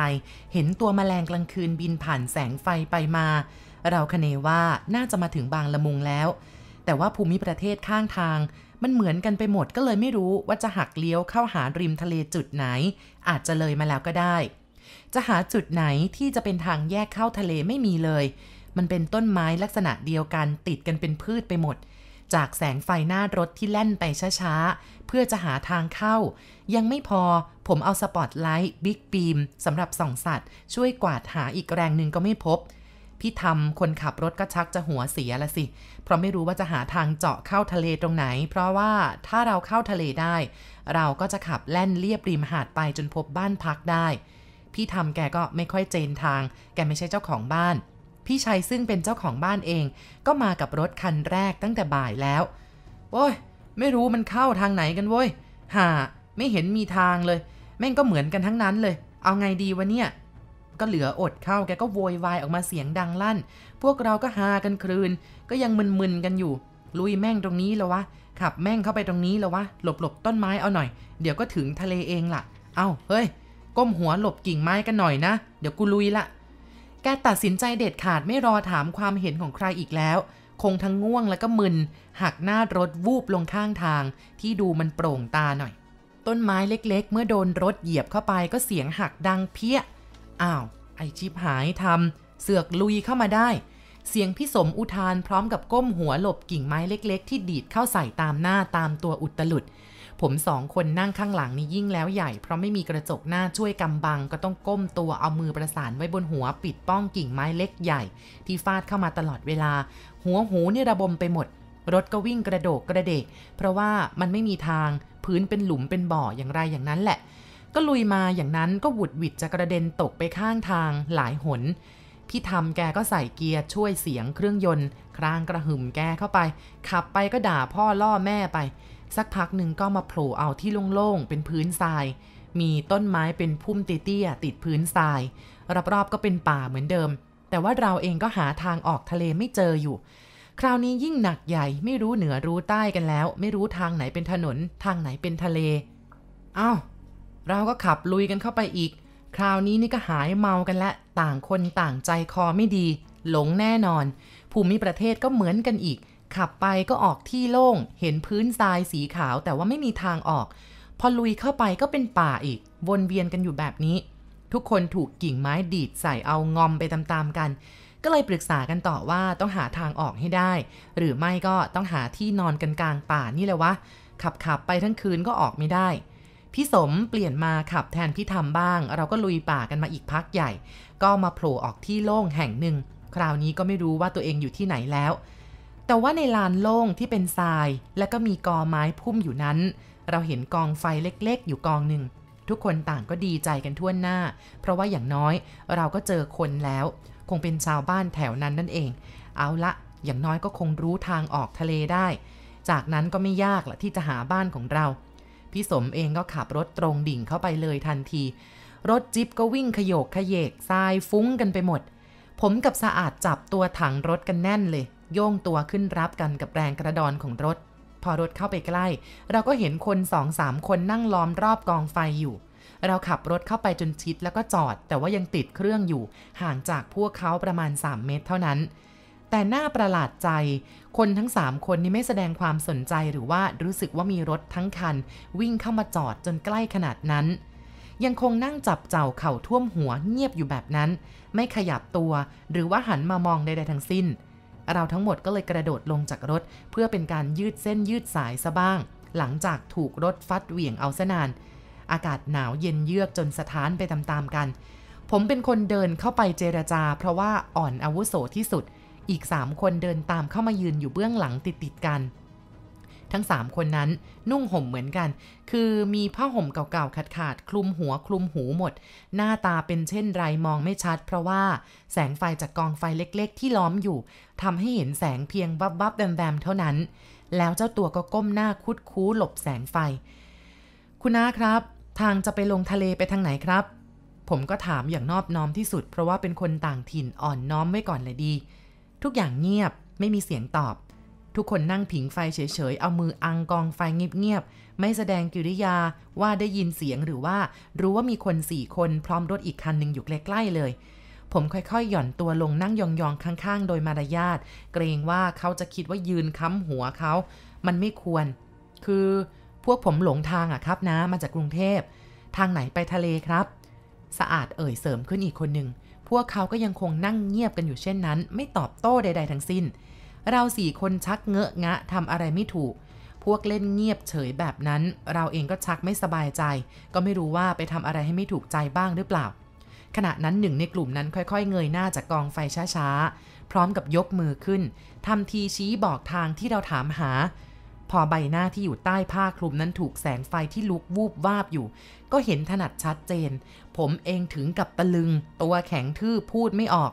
เห็นตัวมแมลงกลางคืนบินผ่านแสงไฟไปมา เราคเนว่าน่าจะมาถึงบางละมุงแล้วแต่ว่าภูมิประเทศข้างทาง มันเหมือนกันไปหมดก็เลยไม่รู้ว่าจะหักเลี้ยวเข้าหาริมทะเลจุดไหน อาจจะเลยมาแล้วก็ได้ จะหาจุดไหนที่จะเป็นทางแยกเข้าทะเลไม่มีเลย มันเป็นต้นไม้ลักษณะเดียวกันติดกันเป็นพืชไปหมด จากแสงไฟหน้ารถที่แล่นไปช้าๆ เพื่อจะหาทางเข้า ยังไม่พอ ผมเอาสปอตไลท์บิ๊กบีมสำหรับส่องสัตว์ช่วยกวาดหาอีกแรงหนึ่งก็ไม่พบพี่ทำคนขับรถก็ชักจะหัวเสียละสิ เพราะไม่รู้ว่าจะหาทางเจาะเข้าทะเลตรงไหน เพราะว่าถ้าเราเข้าทะเลได้ เราก็จะขับแล่นเลียบริมหาดไปจนพบบ้านพักได้ พี่ทำแกก็ไม่ค่อยเจนทาง แกไม่ใช่เจ้าของบ้าน พี่ชัยซึ่งเป็นเจ้าของบ้านเอง ก็มากับรถคันแรกตั้งแต่บ่ายแล้ว โว้ยไม่รู้มันเข้าทางไหนกันโว้ยหาไม่เห็นมีทางเลย แม่งก็เหมือนกันทั้งนั้นเลย เอาไงดีวะเนี่ยก็เหลืออดเข้าแกก็โวยวายออกมาเสียงดังลั่น พวกเราก็ฮากันคลืน ก็ยังมึนๆกันอยู่ ลุยแม่งตรงนี้แล้ววะ ขับแม่งเข้าไปตรงนี้แล้ววะ หลบหลบต้นไม้เอาหน่อย เดี๋ยวก็ถึงทะเลเองละ่ะ เอา้า เฮ้ย ก้มหัวหลบกิ่งไม้กันหน่อยนะ เดี๋ยวกูลุยละแกตัดสินใจเด็ดขาดไม่รอถามความเห็นของใครอีกแล้ว คงทั้งง่วงแล้วก็มึนหักหน้ารถวูบลงข้างทาง ที่ดูมันโปร่งตาหน่อย ต้นไม้เล็กๆ เมื่อโดนรถเหยียบเข้าไปก็เสียงหักดังเพี้ยอ้าว ไอชิบหายทำเสือกลุยเข้ามาได้ เสียงพี่สมอุทานพร้อมกับก้มหัวหลบกิ่งไม้เล็ก ๆ ที่ดีดเข้าใส่ตามหน้าตามตัวอุตลุด ผมสองคนนั่งข้างหลังนี่ยิ่งแล้วใหญ่เพราะไม่มีกระจกหน้าช่วยกำบังก็ต้องก้มตัวเอามือประสานไว้บนหัวปิดป้องกิ่งไม้เล็กใหญ่ที่ฟาดเข้ามาตลอดเวลา หัวหูนี่ระบมไปหมด รถก็วิ่งกระโดกกระเดกเพราะว่ามันไม่มีทางพื้นเป็นหลุมเป็นบ่ออย่างไรอย่างนั้นแหละก็ลุยมาอย่างนั้นก็หวุดหวิดจะกระเด็นตกไปข้างทางหลายหน พี่ทำแกก็ใส่เกียร์ช่วยเสียงเครื่องยนต์ ครางกระหึ่มแกเข้าไป ขับไปก็ด่าพ่อล่อแม่ไป สักพักหนึ่งก็มาโผล่เอาที่โล่งๆเป็นพื้นทราย มีต้นไม้เป็นพุ่มเตี้ยติดพื้นทรายรอบๆก็เป็นป่าเหมือนเดิม แต่ว่าเราเองก็หาทางออกทะเลไม่เจออยู่ คราวนี้ยิ่งหนักใหญ่ไม่รู้เหนือรู้ใต้กันแล้ว ไม่รู้ทางไหนเป็นถนนทางไหนเป็นทะเล เอา้าเราก็ขับลุยกันเข้าไปอีก คราวนี้นี่ก็หายเมา กันละ ต่างคนต่างใจคอไม่ดี หลงแน่นอน ภูมิประเทศก็เหมือนกันอีก ขับไปก็ออกที่โล่ง เห็นพื้นทรายสีขาวแต่ว่าไม่มีทางออก พอลุยเข้าไปก็เป็นป่าอีก วนเวียนกันอยู่แบบนี้ ทุกคนถูกกิ่งไม้ดีดใส่เอางอมไปตามๆกัน ก็เลยปรึกษากันต่อว่าต้องหาทางออกให้ได้ หรือไม่ก็ต้องหาที่นอนกันกลางป่านี่แหละวะ ขับขับไปทั้งคืนก็ออกไม่ได้พี่สมเปลี่ยนมาขับแทนพี่ทำบ้าง เราก็ลุยป่ากันมาอีกพักใหญ่ ก็มาโผล่ออกที่โล่งแห่งหนึ่งคราวนี้ก็ไม่รู้ว่าตัวเองอยู่ที่ไหนแล้ว แต่ว่าในลานโล่งที่เป็นทราย และก็มีกอไม้พุ่มอยู่นั้น เราเห็นกองไฟเล็กๆ อยู่กองหนึ่งทุกคนต่างก็ดีใจกันทั่วหน้า เพราะว่าอย่างน้อย เราก็เจอคนแล้ว คงเป็นชาวบ้านแถวนั้นนั่นเอง เอาละอย่างน้อยก็คงรู้ทางออกทะเลได้ จากนั้นก็ไม่ยากละที่จะหาบ้านของเราพี่สมเองก็ขับรถตรงดิ่งเข้าไปเลยทันที รถจิ๊บก็วิ่งขยกขยเยกทรายฟุ้งกันไปหมด ผมกับสะอาดจับตัวถังรถกันแน่นเลย โยงตัวขึ้นรับกันกับแรงกระดอนของรถ พอรถเข้าไปใกล้ เราก็เห็นคนสองสามคนนั่งล้อมรอบกองไฟอยู่เราขับรถเข้าไปจนชิดแล้วก็จอด แต่ว่ายังติดเครื่องอยู่ ห่างจากพวกเขาประมาณ 3 เมตรเท่านั้นแต่หน้าประหลาดใจ คนทั้งสามคนนี้ไม่แสดงความสนใจหรือว่ารู้สึกว่ามีรถทั้งคัน วิ่งเข้ามาจอดจนใกล้ขนาดนั้น ยังคงนั่งจับเจ้าเข่าท่วมหัวเงียบอยู่แบบนั้น ไม่ขยับตัว หรือว่าหันมามองใดๆทั้งสิ้น เราทั้งหมดก็เลยกระโดดลงจากรถ เพื่อเป็นการยืดเส้นยืดสายซะบ้าง หลังจากถูกรถฟัดเหวี่ยงเอาซะนาน อากาศหนาวเย็นเยือกจนสะท้านไปตามๆกัน ผมเป็นคนเดินเข้าไปเจรจา เพราะว่าอ่อนอาวุโสที่สุดอีก 3 คนเดินตามเข้ามายืนอยู่เบื้องหลังติด ๆ กัน ทั้ง 3 คนนั้น นุ่งห่มเหมือนกัน คือมีผ้าห่มเก่าๆขาดๆ คลุมหัวคลุมหูหมด หน้าตาเป็นเช่นไรมองไม่ชัดเพราะว่า แสงไฟจากกองไฟเล็กๆ ที่ล้อมอยู่ทำให้เห็นแสงเพียงวับๆับแวมแมเท่านั้น แล้วเจ้าตัวก็ก้มหน้าคุดคู้หลบแสงไฟ คุณน้าครับ ทางจะไปลงทะเลไปทางไหนครับ ผมก็ถามอย่างนอบน้อมที่สุด เพราะว่าเป็นคนต่างถิ่นอ่อนน้อมไว้ก่อนเลยดีทุกอย่างเงียบไม่มีเสียงตอบ ทุกคนนั่งผิงไฟเฉยๆเอามืออังกองไฟเงียบๆไม่แสดงกิริยาว่าได้ยินเสียงหรือว่ารู้ว่ามีคนสี่คนพร้อมรถอีกคันหนึ่งอยู่ใกล้ๆเลย ผมค่อยๆ หย่อนตัวลงนั่งยองๆข้างๆ โดยมารยาทเกรงว่าเขาจะคิดว่ายืนค้ำหัวเขามันไม่ควร คือพวกผมหลงทางอะครับนะ มาจากกรุงเทพทางไหนไปทะเลครับ สะอาดเอ่ยเสริมขึ้นอีกคนหนึ่งพวกเขาก็ยังคงนั่งเงียบกันอยู่เช่นนั้น ไม่ตอบโต้ใดๆทั้งสิ้น เราสี่คนชักเงอะงะทำอะไรไม่ถูก พวกเล่นเงียบเฉยแบบนั้น เราเองก็ชักไม่สบายใจ ก็ไม่รู้ว่าไปทำอะไรให้ไม่ถูกใจบ้างหรือเปล่า ขณะนั้นหนึ่งในกลุ่มนั้นค่อยๆ เงยหน้าจากกองไฟช้าๆพร้อมกับยกมือขึ้นทำทีชี้บอกทางที่เราถามหาพอใบหน้าที่อยู่ใต้ผ้าคลุมนั้นถูกแสงไฟที่ลุกวูบวาบอยู่ ก็เห็นถนัดชัดเจน ผมเองถึงกับตะลึง ตัวแข็งทื่อพูดไม่ออก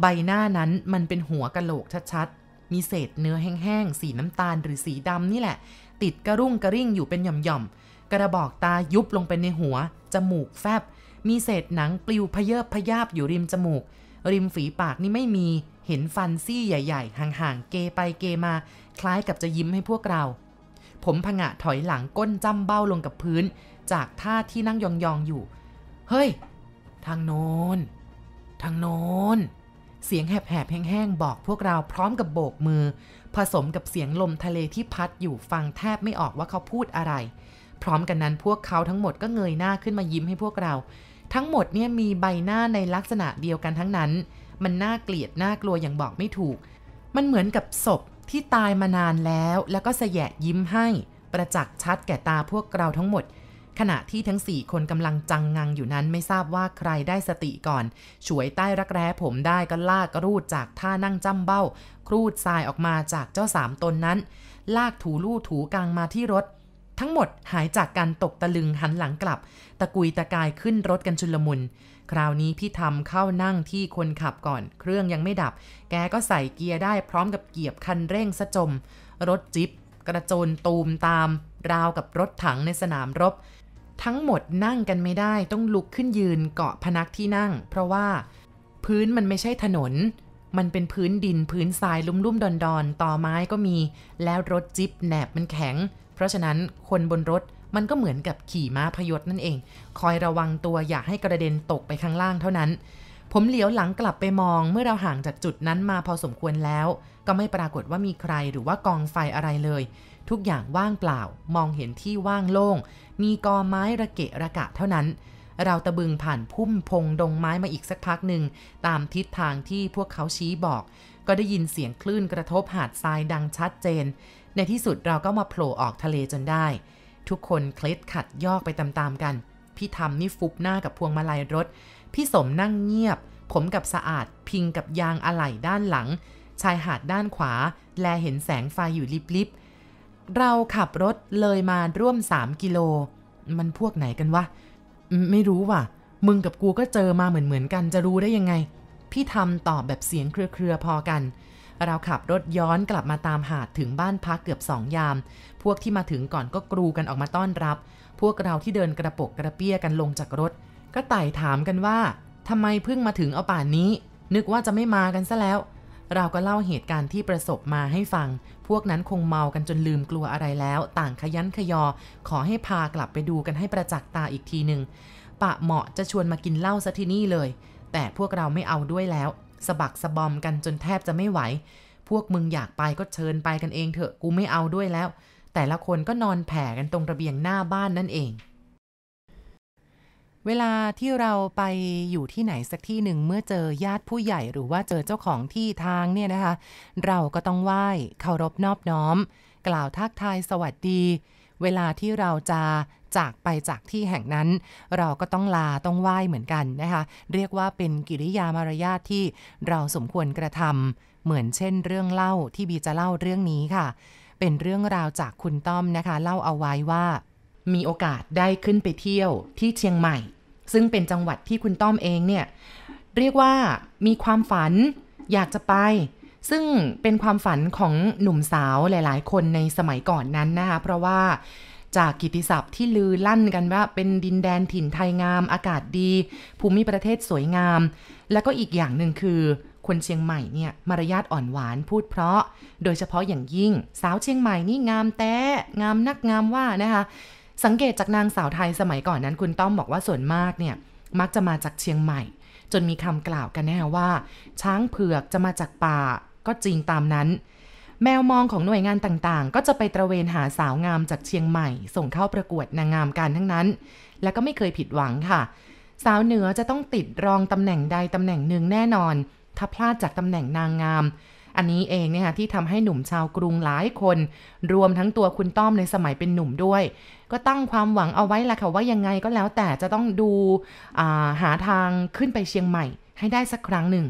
ใบหน้านั้นมันเป็นหัวกะโหลกชัดๆ มีเศษเนื้อแห้งๆ สีน้ำตาลหรือสีดำนี่แหละ ติดกระรุ่งกระริ่งอยู่เป็นหย่อมๆ กระบอกตายุบลงไปในหัว จมูกแฟบ มีเศษหนังปลิวพเยิบพยาบอยู่ริมจมูก ริมฝีปากนี่ไม่มีเห็นฟันซี่ใหญ่ๆ ห่างๆ เกไปเกมาคล้ายกับจะยิ้มให้พวกเรา ผมพงะถอยหลังก้นจ้ำเบ้าลงกับพื้น จากท่าที่นั่งยองๆ อยู่ เฮ้ย ทางโน้น ทางโน้น เสียงแหบๆ แห้งๆ บอกพวกเราพร้อมกับโบกมือ ผสมกับเสียงลมทะเลที่พัดอยู่ฟังแทบไม่ออกว่าเขาพูดอะไร พร้อมกันนั้นพวกเขาทั้งหมดก็เงยหน้าขึ้นมายิ้มให้พวกเรา ทั้งหมดเนี่ยมีใบหน้าในลักษณะเดียวกันทั้งนั้นมันน่าเกลียด น่ากลัวอย่างบอกไม่ถูก มันเหมือนกับศพที่ตายมานานแล้วแล้วก็เสยะยิ้มให้ ประจักษ์ชัดแก่ตาพวกเราทั้งหมด ขณะที่ทั้งสี่คนกำลังจังงังอยู่นั้นไม่ทราบว่าใครได้สติก่อนฉวยใต้รักแร้ผมได้ก็ลากรูดจากท่านั่งจ้ำเบ้า ครูดทรายออกมาจากเจ้าสามตนนั้น ลากถูลู่ถูกลางมาที่รถ ทั้งหมดหายจากการตกตะลึงหันหลังกลับตะกุยตะกายขึ้นรถกันชุลมุนคราวนี้พี่ทำเข้านั่งที่คนขับก่อนเครื่องยังไม่ดับ แกก็ใส่เกียร์ได้พร้อมกับเกียบคันเร่งสะจม รถจิบกระโจนตูมตามราวกับรถถังในสนามรบ ทั้งหมดนั่งกันไม่ได้ต้องลุกขึ้นยืนเกาะพนักที่นั่ง เพราะว่าพื้นมันไม่ใช่ถนน มันเป็นพื้นดินพื้นทรายลุ่มๆดอนๆต่อไม้ก็มี แล้วรถจิบแหนบมันแข็ง เพราะฉะนั้นคนบนรถมันก็เหมือนกับขี่ม้าพยศนั่นเอง คอยระวังตัวอย่าให้กระเด็นตกไปข้างล่างเท่านั้น ผมเหลียวหลังกลับไปมองเมื่อเราห่างจากจุดนั้นมาพอสมควรแล้ว ก็ไม่ปรากฏว่ามีใครหรือว่ากองไฟอะไรเลย ทุกอย่างว่างเปล่า มองเห็นที่ว่างโล่ง มีกอไม้ระเกะระกะเท่านั้น เราตะบึงผ่านพุ่มพงดงไม้มาอีกสักพักหนึ่งตามทิศทางที่พวกเขาชี้บอก ก็ได้ยินเสียงคลื่นกระทบหาดทรายดังชัดเจน ในที่สุดเราก็มาโผล่ออกทะเลจนได้ทุกคนเคล็ดขัดยอกไปตามๆกัน พี่ทำนี่ฟุบหน้ากับพวงมาลัยรถ พี่สมนั่งเงียบ ผมกับสะอาดพิงกับยางอะไหล่ด้านหลัง ชายหาดด้านขวา แลเห็นแสงไฟอยู่ลิบๆ เราขับรถเลยมาร่วม 3 กิโล มันพวกไหนกันวะไม่รู้ว่ะ มึงกับกูก็เจอมาเหมือนๆ กันจะรู้ได้ยังไง พี่ทำตอบแบบเสียงเครือๆ พอกันเราขับรถย้อนกลับมาตามหาดถึงบ้านพักเกือบสองยาม พวกที่มาถึงก่อนก็กรูกันออกมาต้อนรับ พวกเราที่เดินกระปกกระเปี้ย กันลงจากรถ ก็ไต่ถามกันว่าทำไมเพิ่งมาถึง เอา ป่านนี้ นึกว่าจะไม่มากัน ซะ แล้ว เราก็เล่าเหตุการณ์ที่ประสบมาให้ฟัง พวกนั้นคงเมากันจนลืมกลัวอะไรแล้ว ต่างขยันขยอ ขอให้พากลับไปดูกันให้ประจักษ์ตาอีกทีหนึ่งปะเหมาะจะชวนมากินเหล้าซะที่นี่เลย แต่พวกเราไม่เอาด้วยแล้วสะบักสะบอมกันจนแทบจะไม่ไหว พวกมึงอยากไปก็เชิญไปกันเองเถอะ กูไม่เอาด้วยแล้ว แต่ละคนก็นอนแผ่กันตรงระเบียงหน้าบ้านนั่นเอง เวลาที่เราไปอยู่ที่ไหนสักที่หนึ่งเมื่อเจอญาติผู้ใหญ่หรือว่าเจอเจ้าของที่ทางเนี่ยนะคะ เราก็ต้องไหว้เคารพนอบน้อม กล่าวทักทายสวัสดีเวลาที่เราจะจากไปจากที่แห่งนั้น เราก็ต้องลาต้องไหว้เหมือนกันนะคะ เรียกว่าเป็นกิริยามารยาทที่เราสมควรกระทำเหมือนเช่นเรื่องเล่าที่บีจะเล่าเรื่องนี้ค่ะ เป็นเรื่องราวจากคุณต้อมนะคะ เล่าเอาไว้ว่ามีโอกาสได้ขึ้นไปเที่ยวที่เชียงใหม่ ซึ่งเป็นจังหวัดที่คุณต้อมเองเนี่ยเรียกว่ามีความฝันอยากจะไปซึ่งเป็นความฝันของหนุ่มสาวหลาย ๆ คนในสมัยก่อนนั้นนะคะ เพราะว่าจากกิติศัพท์ที่ลือลั่นกันว่า เป็นดินแดนถิ่นไทยงาม อากาศดี ภูมิประเทศสวยงาม แล้วก็อีกอย่างหนึ่งคือ คนเชียงใหม่เนี่ย มารยาทอ่อนหวานพูดเพราะ โดยเฉพาะอย่างยิ่ง สาวเชียงใหม่นี่งามแต้ งามนักงามว่านะคะ สังเกตจากนางสาวไทยสมัยก่อนนั้น คุณต้อมบอกว่าส่วนมากเนี่ยมักจะมาจากเชียงใหม่ จนมีคำกล่าวกันแน่ว่า ช้างเผือกจะมาจากป่าก็จริงตามนั้น แมวมองของหน่วยงานต่างๆก็จะไปตระเวนหาสาวงามจากเชียงใหม่ ส่งเข้าประกวดนางงามการทั้งนั้น และก็ไม่เคยผิดหวังค่ะ สาวเหนือจะต้องติดรองตำแหน่งใดตำแหน่งหนึ่งแน่นอน ถ้าพลาดจากตำแหน่งนางงาม อันนี้เองเนี่ยที่ทำให้หนุ่มชาวกรุงหลายคน รวมทั้งตัวคุณต้อมในสมัยเป็นหนุ่มด้วย ก็ตั้งความหวังเอาไว้ละค่ะว่ายังไงก็แล้วแต่จะต้องดูาหาทางขึ้นไปเชียงใหม่ ให้ได้สักครั้งหนึ่ง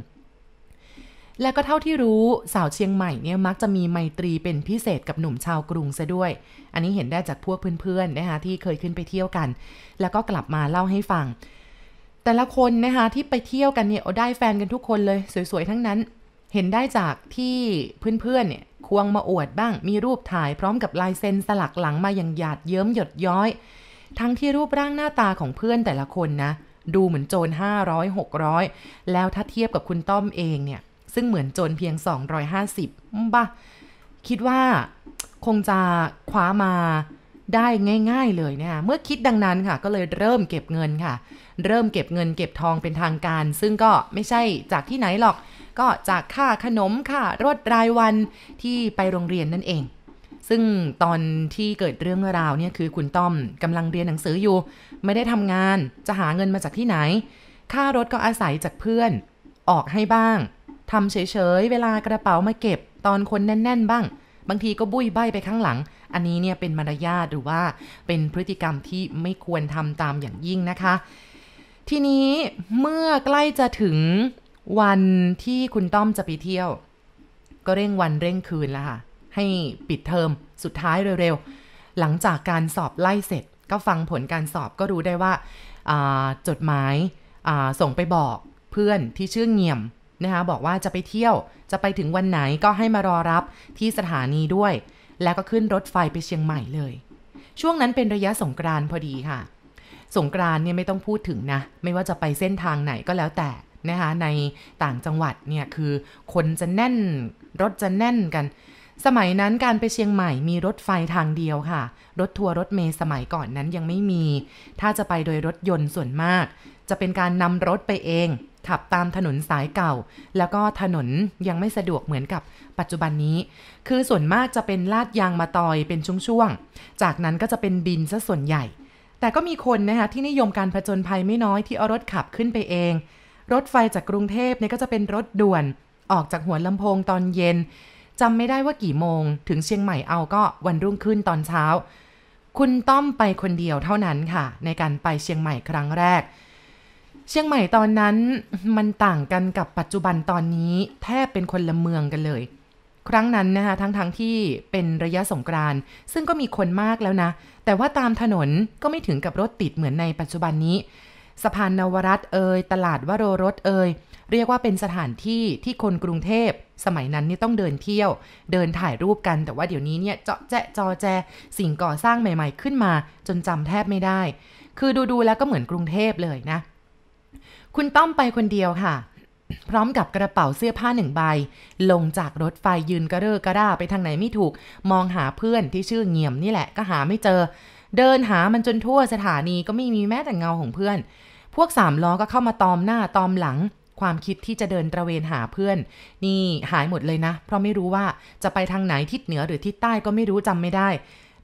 และก็เท่าที่รู้สาวเชียงใหม่เนี่ยมักจะมีไมตรีเป็นพิเศษกับหนุ่มชาวกรุงซะด้วย อันนี้เห็นได้จากพวกเพื่อนๆนะคะที่เคยขึ้นไปเที่ยวกัน แล้วก็กลับมาเล่าให้ฟัง แต่ละคนนะคะที่ไปเที่ยวกันเนี่ยได้แฟนกันทุกคนเลย สวย ๆ ทั้งนั้น เห็นได้จากที่เพื่อนๆเนี่ยควงมาอวดบ้าง มีรูปถ่ายพร้อมกับ ลายเซ็นสลักหลังมาอย่างหยาดเยิ้มหยดย้อย ทั้งที่รูปร่างหน้าตาของเพื่อนแต่ละคนนะดูเหมือนโจร500 600 แล้วถ้าเทียบกับคุณต้อมเองเนี่ยซึ่งเหมือนโจนเพียง 250บ้าคิดว่าคงจะคว้ามาได้ง่ายๆ เลยเนะ่ย เมื่อคิดดังนั้นค่ะ ก็เลยเริ่มเก็บเงินค่ะ เริ่มเก็บเงินเก็บทองเป็นทางการ ซึ่งก็ไม่ใช่จากที่ไหนหรอก ก็จากค่าขนมค่ะ รถรายวันที่ไปโรงเรียนนั่นเอง ซึ่งตอนที่เกิดเรื่องราวเนี่ยคือคุณต้อมกำลังเรียนหนังสืออยู่ ไม่ได้ทำงาน จะหาเงินมาจากที่ไหน ค่ารถก็อาศัยจากเพื่อนออกให้บ้างทำเฉยๆ เวลากระเป๋ามาเก็บตอนคนแน่น ๆ บ้าง บางทีก็บุ้ยใบไปข้างหลัง อันนี้เนี่ยเป็นมารยาท หรือว่าเป็นพฤติกรรมที่ไม่ควรทำตามอย่างยิ่งนะคะ ทีนี้เมื่อใกล้จะถึงวันที่คุณต้อมจะไปเที่ยว ก็เร่งวันเร่งคืนแล้วค่ะ ให้ปิดเทอมสุดท้ายเร็วๆ หลังจากการสอบไล่เสร็จก็ฟังผลการสอบก็รู้ได้ว่าจดหมายส่งไปบอกเพื่อนที่ชื่อเงี่ยมนะคะบอกว่าจะไปเที่ยวจะไปถึงวันไหนก็ให้มารอรับที่สถานีด้วย แล้วก็ขึ้นรถไฟไปเชียงใหม่เลย ช่วงนั้นเป็นระยะสงกรานพอดีค่ะ สงกรานเนี่ยไม่ต้องพูดถึงนะไม่ว่าจะไปเส้นทางไหนก็แล้วแต่นะคะในต่างจังหวัดเนี่ยคือคนจะแน่นรถจะแน่นกัน สมัยนั้นการไปเชียงใหม่มีรถไฟทางเดียวค่ะ รถทัวร์รถเมย์สมัยก่อนนั้นยังไม่มี ถ้าจะไปโดยรถยนต์ส่วนมาก จะเป็นการนำรถไปเองขับตามถนนสายเก่า แล้วก็ถนนยังไม่สะดวกเหมือนกับปัจจุบันนี้ คือส่วนมากจะเป็นลาดยางมาตอยเป็นช่วงๆจากนั้นก็จะเป็นดินซะส่วนใหญ่ แต่ก็มีคนนะคะที่นิยมการผจญภัยไม่น้อยที่เอารถขับขึ้นไปเอง รถไฟจากกรุงเทพเนี่ยก็จะเป็นรถด่วนออกจากหัวลำโพงตอนเย็นจำไม่ได้ว่ากี่โมงถึงเชียงใหม่เอาก็วันรุ่งขึ้นตอนเช้า คุณต้อมไปคนเดียวเท่านั้นค่ะ ในการไปเชียงใหม่ครั้งแรกเชียงใหม่ตอนนั้นมันต่างกันกับปัจจุบันตอนนี้ แทบเป็นคนละเมืองกันเลย ครั้งนั้นนะคะทั้งๆทที่เป็นระยะสงกรานซึ่งก็มีคนมากแล้วนะ แต่ว่าตามถนนก็ไม่ถึงกับรถติดเหมือนในปัจจุบันนี้สะพานนวรัตเอยตลาดวโรรสเอยเรียกว่าเป็นสถานที่ที่คนกรุงเทพสมัยนั้นนี่ต้องเดินเที่ยวเดินถ่ายรูปกัน แต่ว่าเดี๋ยวนี้เนี่ยเจาะแจจอแจสิ่งก่อสร้างใหม่ๆ ขึ้นมา จนจำแทบไม่ได้ คือดูๆแล้วก็เหมือนกรุงเทพเลยนะคุณต้อมไปคนเดียวค่ะ พร้อมกับกระเป๋าเสื้อผ้าหนึ่งใบ ลงจากรถไฟยืนกระเรอกระด้าไปทางไหนไม่ถูกมองหาเพื่อนที่ชื่อเงียมนี่แหละก็หาไม่เจอ เดินหามันจนทั่ว สถานีก็ไม่มีแม้แต่เงาของเพื่อน พวกสามล้อก็เข้ามาตอมหน้าตอมหลัง ความคิดที่จะเดินตระเวนหาเพื่อน นี่หายหมดเลยนะ เพราะไม่รู้ว่าจะไปทางไหนทิศเหนือหรือทิศใต้ก็ไม่รู้จำไม่ได้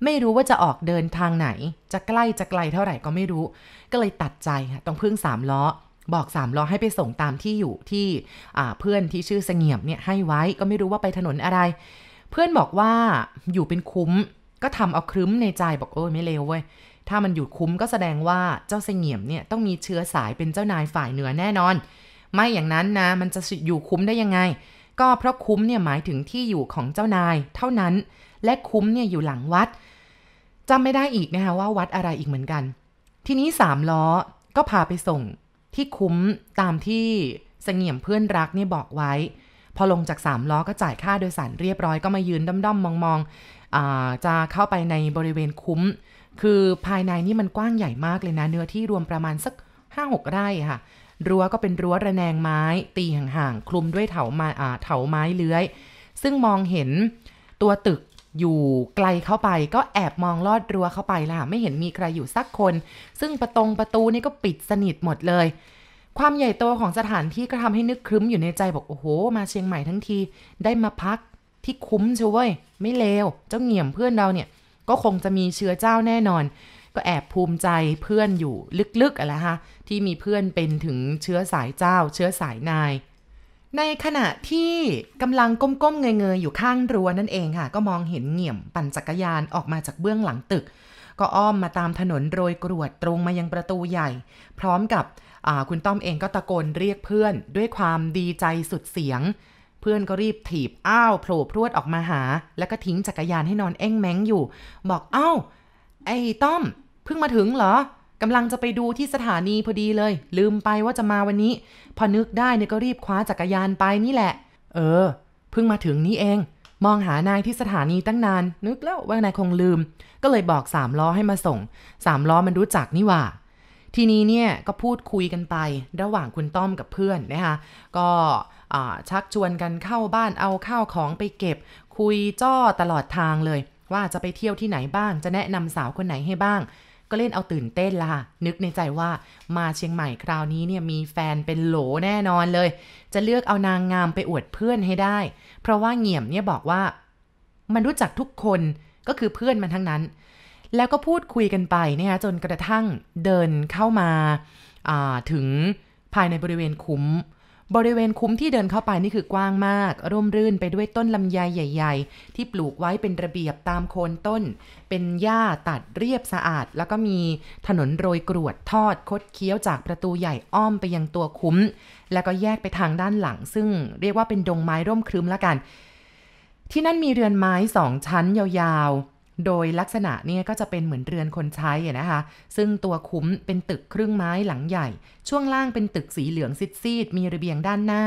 ไม่รู้ว่าจะออกเดินทางไหน จะใกล้จะไกลเท่าไหร่ก็ไม่รู้ ก็เลยตัดใจค่ะต้องพึ่งสามล้อบอกสามล้อให้ไปส่งตามที่อยู่ที่เพื่อนที่ชื่อเสงี่ยบเนี่ยให้ไว้ก็ไม่รู้ว่าไปถนนอะไร เพื่อนบอกว่าอยู่เป็นคุ้มก็ทำเอาครึ้มในใจบอกโอ้ยไม่เลวเว้ยถ้ามันอยู่คุ้มก็แสดงว่าเจ้าเสงี่ยบเนี่ยต้องมีเชื้อสายเป็นเจ้านายฝ่ายเหนือแน่นอน ไม่อย่างนั้นนะมันจะอยู่คุ้มได้ยังไง ก็เพราะคุ้มเนี่ยหมายถึงที่อยู่ของเจ้านายเท่านั้น และคุ้มเนี่ยอยู่หลังวัดจำไม่ได้อีกนะคะว่าวัดอะไรอีกเหมือนกัน ทีนี้สามล้อก็พาไปส่งที่คุ้มตามที่เสงี่ยมเพื่อนรักนี่บอกไว้พอลงจากสามล้อก็จ่ายค่าโดยสารเรียบร้อยก็มายืนด้อมๆมองๆจะเข้าไปในบริเวณคุ้ม คือภายในนี่มันกว้างใหญ่มากเลยนะเนื้อที่รวมประมาณสัก5กไร่ค่ะ รั้วก็เป็นรั้วระแนงไม้ตีห่าง ๆ คลุมด้วยเถาไม้เลื้อยซึ่งมองเห็นตัวตึกอยู่ไกลเข้าไปก็แอบมอง ลอดรั้วเข้าไปล่ะไม่เห็นมีใครอยู่สักคน ซึ่งประตงประตูนี่ก็ปิดสนิทหมดเลย ความใหญ่โตของสถานที่ก็ทำให้นึกครึ้ม อยู่ในใจ บอกโอ้โห มาเชียงใหม่ทั้งทีได้มาพักที่คุ้มช่วย ไม่เลวเจ้าเหงี่ยมเพื่อนเราเนี่ย ก็คงจะมีเชื้อเจ้าแน่นอน ก็แอบภูมิใจเพื่อนอยู่ลึกๆอะไรฮะที่มีเพื่อนเป็นถึงเชื้อสายเจ้า เชื้อสายนายในขณะที่กำลังก้มๆเงยๆ อยู่ข้างรั้วนั่นเองค่ะ ก็มองเห็นเหงี่ยมปั่นจักรยานออกมาจากเบื้องหลังตึก ก็อ้อมมาตามถนนโรยกรวดตรงมายังประตูใหญ่ พร้อมกับคุณต้อมเองก็ตะโกนเรียกเพื่อนด้วยความดีใจสุดเสียง เพื่อนก็รีบถีบอ้าวโผล่พรวดออกมาหา แล้วก็ทิ้งจักรยานให้นอนเอ้งแมงอยู่ บอกอ้าวไอ้ต้อมเพิ่งมาถึงเหรอกำลังจะไปดูที่สถานีพอดีเลย ลืมไปว่าจะมาวันนี้ พอนึกได้เนี่ยก็รีบคว้าจักรยานไปนี่แหละ เออเพิ่งมาถึงนี่เอง มองหานายที่สถานีตั้งนาน นึกแล้วว่านายคงลืม ก็เลยบอกสามล้อให้มาส่งสามล้อ มันรู้จักนี่ว่า ทีนี้เนี่ยก็พูดคุยกันไป ระหว่างคุณต้อมกับเพื่อนนะคะก็ชักชวนกันเข้าบ้านเอาข้าวของไปเก็บ คุยจ้อตลอดทางเลย ว่าจะไปเที่ยวที่ไหนบ้าง จะแนะนำสาวคนไหนให้บ้างก็เล่นเอาตื่นเต้นล่ะ นึกในใจว่ามาเชียงใหม่คราวนี้เนี่ยมีแฟนเป็นโหลแน่นอนเลย จะเลือกเอานางงามไปอวดเพื่อนให้ได้ เพราะว่าเหงี่ยมเนี่ยบอกว่ามันรู้จักทุกคนก็คือเพื่อนมันทั้งนั้น แล้วก็พูดคุยกันไปเนี่ยจนกระทั่งเดินเข้ามาาถึงภายในบริเวณคุ้มบริเวณคุ้มที่เดินเข้าไปนี่คือกว้างมาก ร่มรื่นไปด้วยต้นลำไยใหญ่ๆ ที่ปลูกไว้เป็นระเบียบตามโคนต้น เป็นหญ้าตัดเรียบสะอาด แล้วก็มีถนนโรยกรวดทอดคดเคี้ยวจากประตูใหญ่อ้อมไปยังตัวคุ้ม แล้วก็แยกไปทางด้านหลังซึ่งเรียกว่าเป็นดงไม้ร่มครึ้มละกัน ที่นั่นมีเรือนไม้สองชั้นยาวๆโดยลักษณะเนี่ยก็จะเป็นเหมือนเรือนคนใช้นะคะ ซึ่งตัวคุ้มเป็นตึกครึ่งไม้หลังใหญ่ ช่วงล่างเป็นตึกสีเหลืองซีดๆมีระเบียงด้านหน้า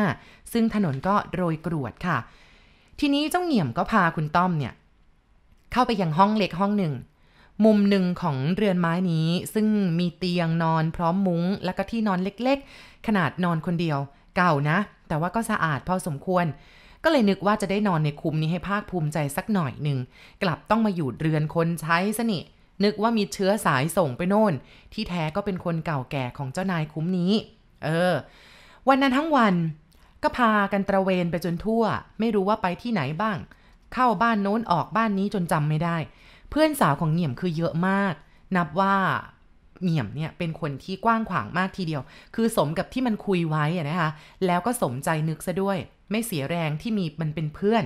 ซึ่งถนนก็โรยกรวดค่ะ ทีนี้เจ้าเหงี่ยมก็พาคุณต้อมเนี่ยเข้าไปยังห้องเล็กห้องหนึ่ง มุมหนึ่งของเรือนไม้นี้ซึ่งมีเตียงนอนพร้อมมุง้ง แล้วก็ที่นอนเล็กๆ ขนาดนอนคนเดียวเก่านะ แต่ว่าก็สะอาดพอสมควรก็เลยนึกว่าจะได้นอนในคุมนี้ให้ภาคภูมิใจสักหน่อยหนึ่ง กลับต้องมาอยู่เรือนคนใช้ซะนี่นึกว่ามีเชื้อสายส่งไปโน่น ที่แท้ก็เป็นคนเก่าแก่ของเจ้านายคุ้มนี้ เออวันนั้นทั้งวัน ก็พากันตระเวนไปจนทั่ว ไม่รู้ว่าไปที่ไหนบ้าง เข้าบ้านโน้นออกบ้านนี้จนจำไม่ได้ เพื่อนสาวของเหนี่ยมคือเยอะมาก นับว่าเหนี่ยมเนี่ยเป็นคนที่กว้างขวางมากทีเดียว คือสมกับที่มันคุยไว้นะคะแล้วก็สมใจนึกซะด้วยไม่เสียแรงที่มีมันเป็นเพื่อน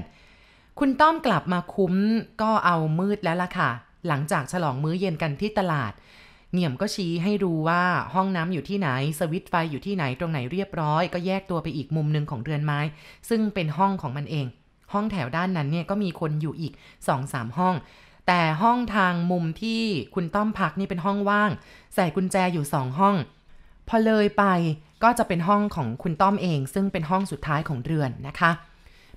คุณต้อมกลับมาคุ้มก็เอามืดแล้วล่ะค่ะ หลังจากฉลองมื้อเย็นกันที่ตลาด เหี่ยมก็ชี้ให้ดูว่าห้องน้ำอยู่ที่ไหนสวิตไฟอยู่ที่ไหนตรงไหนเรียบร้อยก็แยกตัวไปอีกมุมหนึ่งของเรือนไม้ ซึ่งเป็นห้องของมันเอง ห้องแถวด้านนั้นเนี่ยก็มีคนอยู่อีกสองสามห้อง แต่ห้องทางมุมที่คุณต้อมพักนี่เป็นห้องว่าง ใส่กุญแจอยู่สองห้องพอเลยไปก็จะเป็นห้องของคุณต้อมเองซึ่งเป็นห้องสุดท้ายของเรือนนะคะ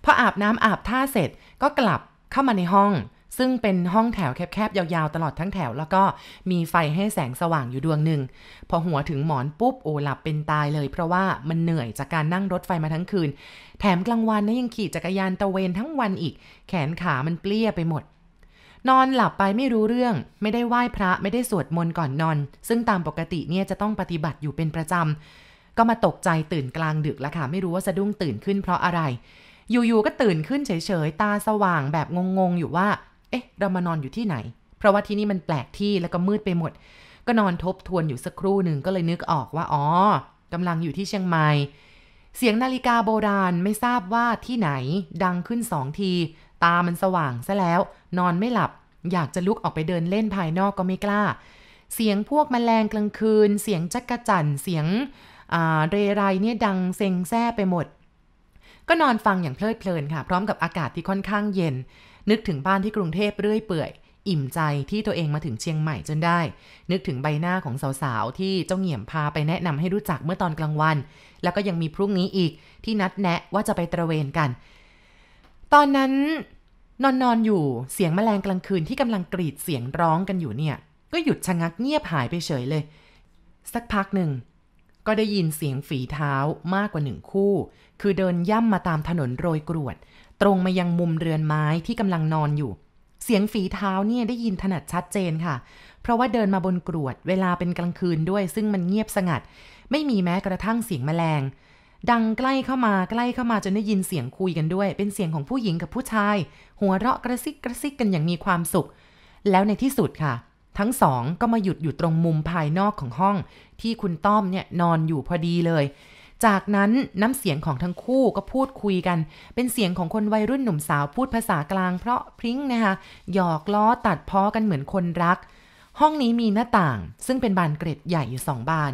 พออาบน้ำอาบท่าเสร็จก็กลับเข้ามาในห้อง ซึ่งเป็นห้องแถวแคบๆยาวๆ ตลอดทั้งแถวแล้วก็มีไฟให้แสงสว่างอยู่ดวงหนึ่งพอหัวถึงหมอนปุ๊บโอหลับเป็นตายเลยเพราะว่ามันเหนื่อยจากการนั่งรถไฟมาทั้งคืนแถมกลางวันนะยังขี่จักรยานตะเวนทั้งวันอีก แขนขามันเปลี้ยไปหมด นอนหลับไปไม่รู้เรื่องไม่ได้ไหว้พระไม่ได้สวดมนต์ก่อนนอน ซึ่งตามปกติเนี่ยจะต้องปฏิบัติอยู่เป็นประจำก็มาตกใจตื่นกลางดึกแล้วค่ะไม่รู้ว่าสะดุ้งตื่นขึ้นเพราะอะไร อยู่ๆก็ตื่นขึ้นเฉยๆตาสว่างแบบงงๆอยู่ว่า เอ๊ะเรามานอนอยู่ที่ไหน เพราะว่าที่นี่มันแปลกที่แล้วก็มืดไปหมด ก็นอนทบทวนอยู่สักครู่หนึ่งก็เลยนึกออกว่าอ๋อกำลังอยู่ที่เชียงใหม่เสียงนาฬิกาโบราณไม่ทราบว่าที่ไหนดังขึ้นสองทีตามันสว่างซะแล้ว นอนไม่หลับอยากจะลุกออกไปเดินเล่นภายนอกก็ไม่กล้า เสียงพวกมแมลงกลางคืน เสียงจักกะจั่นเสียงเรไรเนี่ยดังเซ็งแซ่ไปหมด ก็นอนฟังอย่างเพลิดเพลินค่ะ พร้อมกับอากาศที่ค่อนข้างเย็น นึกถึงบ้านที่กรุงเทพเรื่อยเปื่อย อิ่มใจที่ตัวเองมาถึงเชียงใหม่จนได้ นึกถึงใบหน้าของสาว ๆ ที่เจ้าเหงี่ยมพาไปแนะนำให้รู้จักเมื่อตอนกลางวัน แล้วก็ยังมีพรุ่งนี้อีกที่นัดแนะว่าจะไปตระเวนกัน ตอนนั้นนอนนอนอยู่ เสียงแมลงกลางคืนที่กำลังกรีดเสียงร้องกันอยู่เนี่ย ก็หยุดชะงักเงียบหายไปเฉยเลย สักพักหนึ่งก็ได้ยินเสียงฝีเท้ามากกว่าหนึ่งคู่ คือเดินย่ำมาตามถนนโรยกรวด ตรงมายังมุมเรือนไม้ที่กำลังนอนอยู่ เสียงฝีเท้าเนี่ยได้ยินถนัดชัดเจนค่ะ เพราะว่าเดินมาบนกรวด เวลาเป็นกลางคืนด้วย ซึ่งมันเงียบสงัด ไม่มีแม้กระทั่งเสียงแมลง ดังใกล้เข้ามาใกล้เข้ามาจนได้ยินเสียงคุยกันด้วย เป็นเสียงของผู้หญิงกับผู้ชายหัวเราะกระซิกกระซิกกันอย่างมีความสุข แล้วในที่สุดค่ะทั้งสองก็มาหยุดอยู่ตรงมุมภายนอกของห้องที่คุณต้อมเนี่ยนอนอยู่พอดีเลย จากนั้นน้ำเสียงของทั้งคู่ก็พูดคุยกัน เป็นเสียงของคนวัยรุ่นหนุ่มสาวพูดภาษากลางเพราะพริ้งนะคะหยอกล้อตัดพ้อกันเหมือนคนรัก ห้องนี้มีหน้าต่างซึ่งเป็นบานเกรดใหญ่อยู่สองบาน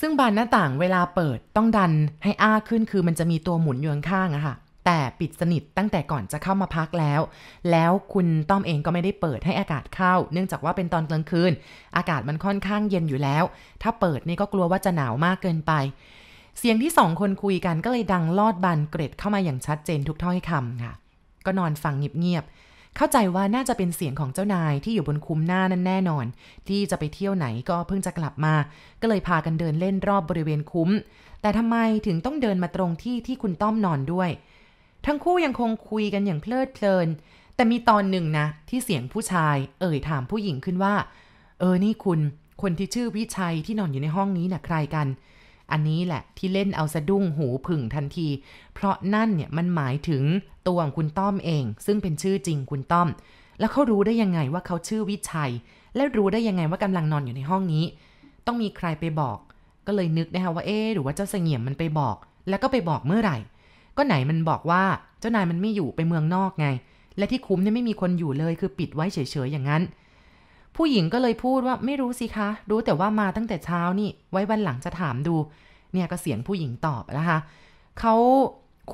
ซึ่งบานหน้าต่างเวลาเปิดต้องดันให้อ้าขึ้นคือ มันจะมีตัวหมุนอยู่ข้างๆอะค่ะแต่ปิดสนิทตั้งแต่ก่อนจะเข้ามาพักแล้ว แล้วคุณต้อมเองก็ไม่ได้เปิดให้อากาศเข้า เนื่องจากว่าเป็นตอนกลางคืน อากาศมันค่อนข้างเย็นอยู่แล้ว ถ้าเปิดนี่ก็กลัวว่าจะหนาวมากเกินไป เสียงที่สองคนคุยกันก็เลยดังลอดบานเกร็ดเข้ามาอย่างชัดเจนทุกท้อยคำค่ะ ก็นอนฟังเงียบๆ เข้าใจว่าน่าจะเป็นเสียงของเจ้านายที่อยู่บนคุ้มหน้านั่นแน่นอน ที่จะไปเที่ยวไหนก็เพิ่งจะกลับมา ก็เลยพากันเดินเล่นรอบบริเวณคุ้ม แต่ทำไมถึงต้องเดินมาตรงที่ที่คุณต้อมนอนด้วยทั้งคู่ยังคงคุยกันอย่างเพลิดเพลิน แต่มีตอนหนึ่งนะ ที่เสียงผู้ชายเอ่ยถามผู้หญิงขึ้นว่า เออนี่คุณ คนที่ชื่อวิชัยที่นอนอยู่ในห้องนี้นะ่ะใครกัน อันนี้แหละที่เล่นเอาสะดุ้งหูผึ่งทันที เพราะนั่นเนี่ยมันหมายถึงตัวของคุณต้อมเอง ซึ่งเป็นชื่อจริงคุณต้อม แล้วเขารู้ได้ยังไงว่าเขาชื่อวิชัย และรู้ได้ยังไงว่ากำลังนอนอยู่ในห้องนี้ ต้องมีใครไปบอก ก็เลยนึกนะคะว่าเอ๊หรือว่าเจ้าเสงี่ยมมันไปบอก แล้วก็ไปบอกเมื่อไหร่ก็ไหนมันบอกว่าเจ้านายมันไม่อยู่ไปเมืองนอกไง และที่คุ้มเนี่ยไม่มีคนอยู่เลยคือปิดไว้เฉยๆอย่างนั้น ผู้หญิงก็เลยพูดว่าไม่รู้สิคะ รู้แต่ว่ามาตั้งแต่เช้านี่ไว้วันหลังจะถามดู เนี่ยก็เสียงผู้หญิงตอบนะคะเขา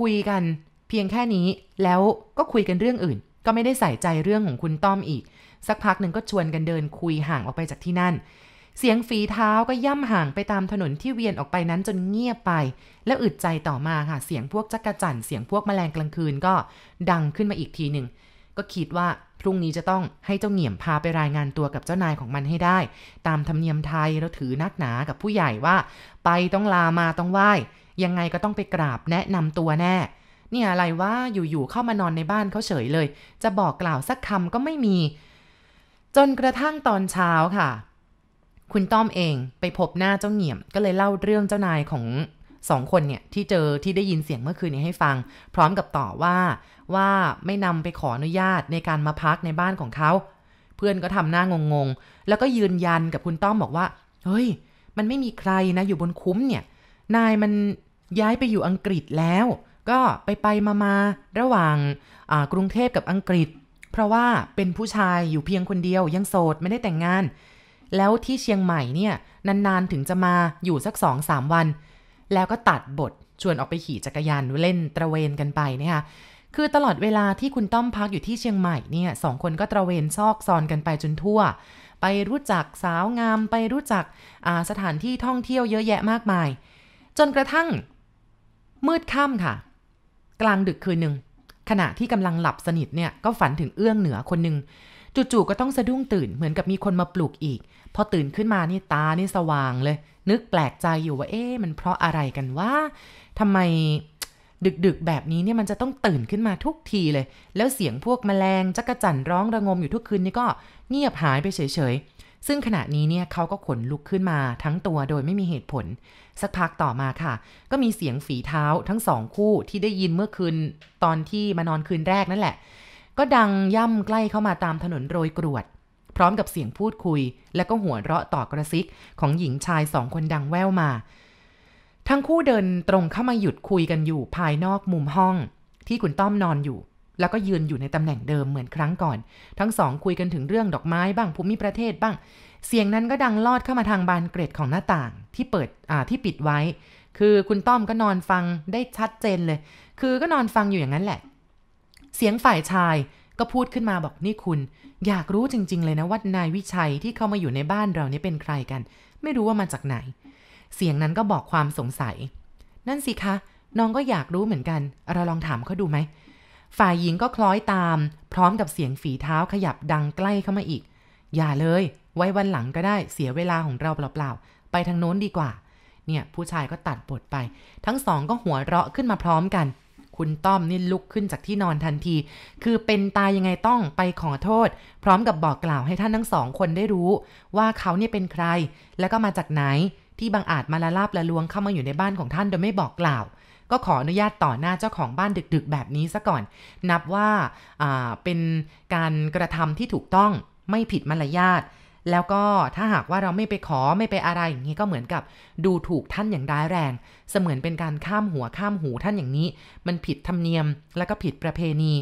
คุยกันเพียงแค่นี้ แล้วก็คุยกันเรื่องอื่น ก็ไม่ได้ใส่ใจเรื่องของคุณต้อมอีก สักพักหนึ่งก็ชวนกันเดินคุยห่างออกไปจากที่นั่นเสียงฝีเท้าก็ย่ำห่างไปตามถนนที่เวียนออกไปนั้นจนเงียบไป แล้วอึดใจต่อมาค่ะ เสียงพวกจักกะจั่นเสียงพวกแมลงกลางคืนก็ดังขึ้นมาอีกทีหนึ่ง ก็คิดว่า พรุ่งนี้จะต้องให้เจ้าเหงี่ยมพาไปรายงานตัวกับเจ้านายของมันให้ได้ ตามธรรมเนียมไทยเราถือนักหนากับผู้ใหญ่ว่า ไปต้องลามาต้องไหว้ยังไงก็ต้องไปกราบแนะนำตัวแน่ เนี่ยอะไรว่าอยู่ๆเข้ามานอนในบ้านเขาเฉยเลย จะบอกกล่าวสักคำก็ไม่มี จนกระทั่งตอนเช้าค่ะคุณต้อมเองไปพบหน้าเจ้าเหนี่ยม ก็เลยเล่าเรื่องเจ้านายของสองคนเนี่ยที่เจอที่ได้ยินเสียงเมื่อคืนนี้ให้ฟัง พร้อมกับต่อว่าว่าไม่นำไปขออนุญาตในการมาพักในบ้านของเขาเพื่อนก็ทำหน้างงๆแล้วก็ยืนยันกับคุณต้อมบอกว่าเฮ้ย มันไม่มีใครนะอยู่บนคุ้มเนี่ยนายมันย้ายไปอยู่อังกฤษแล้ว ก็ไปไปมามาระหว่างกรุงเทพกับอังกฤษ เพราะว่าเป็นผู้ชายอยู่เพียงคนเดียวยังโสดไม่ได้แต่งงานแล้วที่เชียงใหม่เนี่ยนานๆถึงจะมาอยู่สักสองสามวัน แล้วก็ตัดบทชวนออกไปขี่จักรยานเล่นตระเวนกันไปนะคะคือตลอดเวลาที่คุณต้อมพักอยู่ที่เชียงใหม่เนี่ยสองคนก็ตระเวนซอกซอนกันไปจนทั่ว ไปรู้จักสาวงามไปรู้จักสถานที่ท่องเที่ยวเยอะแยะมากมาย จนกระทั่งมืดค่ำค่ะ กลางดึกคืนหนึ่งขณะที่กำลังหลับสนิทเนี่ยก็ฝันถึงเอื้องเหนือคนหนึ่งจู่ๆก็ต้องสะดุ้งตื่นเหมือนกับมีคนมาปลุกอีกพอตื่นขึ้นมานี่ ตานี่สว่างเลย นึกแปลกใจอยู่ว่า เอ๊ะมันเพราะอะไรกันว่าทำไมดึกๆแบบนี้เนี่ยมันจะต้องตื่นขึ้นมาทุกทีเลย แล้วเสียงพวกมแมลงจักระจั่นร้องระงมอยู่ทุกคืนนี่ก็เงียบหายไปเฉยๆ ซึ่งขณะนี้เนี่ยเขาก็ขนลุกขึ้นมาทั้งตัวโดยไม่มีเหตุผล สักพักต่อมาค่ะ ก็มีเสียงฝีเท้าทั้งสองคู่ที่ได้ยินเมื่อคืนตอนที่มานอนคืนแรกนั่นแหละ ก็ดังย่ำใกล้เข้ามาตามถนนโรยกรวดพร้อมกับเสียงพูดคุย และก็หัวเราะต่อกระซิกของหญิงชายสองคนดังแว่วมา ทั้งคู่เดินตรงเข้ามาหยุดคุยกันอยู่ภายนอกมุมห้อง ที่คุณต้อมนอนอยู่ แล้วก็ยืนอยู่ในตำแหน่งเดิมเหมือนครั้งก่อน ทั้งสองคุยกันถึงเรื่องดอกไม้บ้างภูมิประเทศบ้าง เสียงนั้นก็ดังลอดเข้ามาทางบานเกร็ดของหน้าต่าง ที่เปิดที่ปิดไว้ คือคุณต้อมก็นอนฟังได้ชัดเจนเลย คือก็นอนฟังอยู่อย่างนั้นแหละเสียงฝ่ายชายก็พูดขึ้นมาบอกนี่คุณอยากรู้จริงๆเลยนะว่านายวิชัยที่เข้ามาอยู่ในบ้านเรานี่เป็นใครกัน ไม่รู้ว่ามาจากไหน เสียงนั้นก็บอกความสงสัย นั่นสิคะน้องก็อยากรู้เหมือนกัน เราลองถามเขาดูไหมฝ่ายหญิงก็คล้อยตาม พร้อมกับเสียงฝีเท้าขยับดังใกล้เข้ามาอีก อย่าเลย ไว้วันหลังก็ได้เสียเวลาของเราเปล่าๆไปทางโน้นดีกว่า เนี่ยผู้ชายก็ตัดบทไป ทั้งสองก็หัวเราะขึ้นมาพร้อมกันคุณต้อมนี่ลุกขึ้นจากที่นอนทันที คือเป็นตายยังไงต้องไปขอโทษ พร้อมกับบอกกล่าวให้ท่านทั้งสองคนได้รู้ ว่าเขาเนี่ยเป็นใคร และก็มาจากไหนที่บางอาจมาละลาบละลวงเข้ามาอยู่ในบ้านของท่านโดยไม่บอกกล่าว ก็ขออนุญาตต่อหน้าเจ้าของบ้านดึกๆ แบบนี้ซะก่อน นับว่าเป็นการกระทำที่ถูกต้องไม่ผิดมารยาทแล้วก็ถ้าหากว่าเราไม่ไปขอไม่ไปอะไรอย่างนี้ก็เหมือนกับดูถูกท่านอย่างร้ายแรง เสมือนเป็นการข้ามหัวข้ามหูท่านอย่างนี้มันผิดธรรมเนียมแล้วก็ผิดประเพณี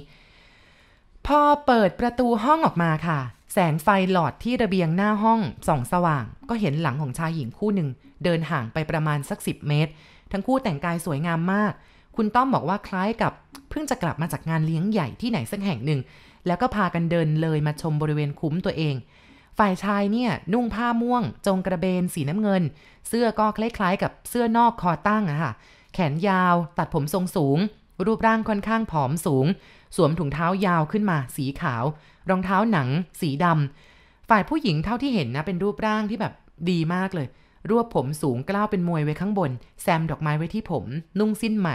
พอเปิดประตูห้องออกมาค่ะ แสงไฟหลอดที่ระเบียงหน้าห้องส่อง สว่าง ก็เห็นหลังของชายหญิงคู่หนึ่งเดินห่างไปประมาณสัก 10 เมตร ทั้งคู่แต่งกายสวยงามมาก คุณต้อมบอกว่าคล้ายกับเพิ่งจะกลับมาจากงานเลี้ยงใหญ่ที่ไหนสักแห่งหนึ่งแล้วก็พากันเดินเลยมาชมบริเวณคุ้มตัวเองฝ่ายชายเนี่ยนุ่งผ้าม่วง จงกระเบนสีน้ำเงิน เสื้อก็คล้ายๆกับเสื้อนอกคอตั้งอะค่ะแขนยาว ตัดผมทรงสูง รูปร่างค่อนข้างผอมสูง สวมถุงเท้ายาวขึ้นมาสีขาว รองเท้าหนังสีดำฝ่ายผู้หญิงเท่าที่เห็นนะเป็นรูปร่างที่แบบดีมากเลย รวบผมสูงกล้าวเป็นมวยไว้ข้างบน แซมดอกไม้ไว้ที่ผม นุ่งสิ้นไหม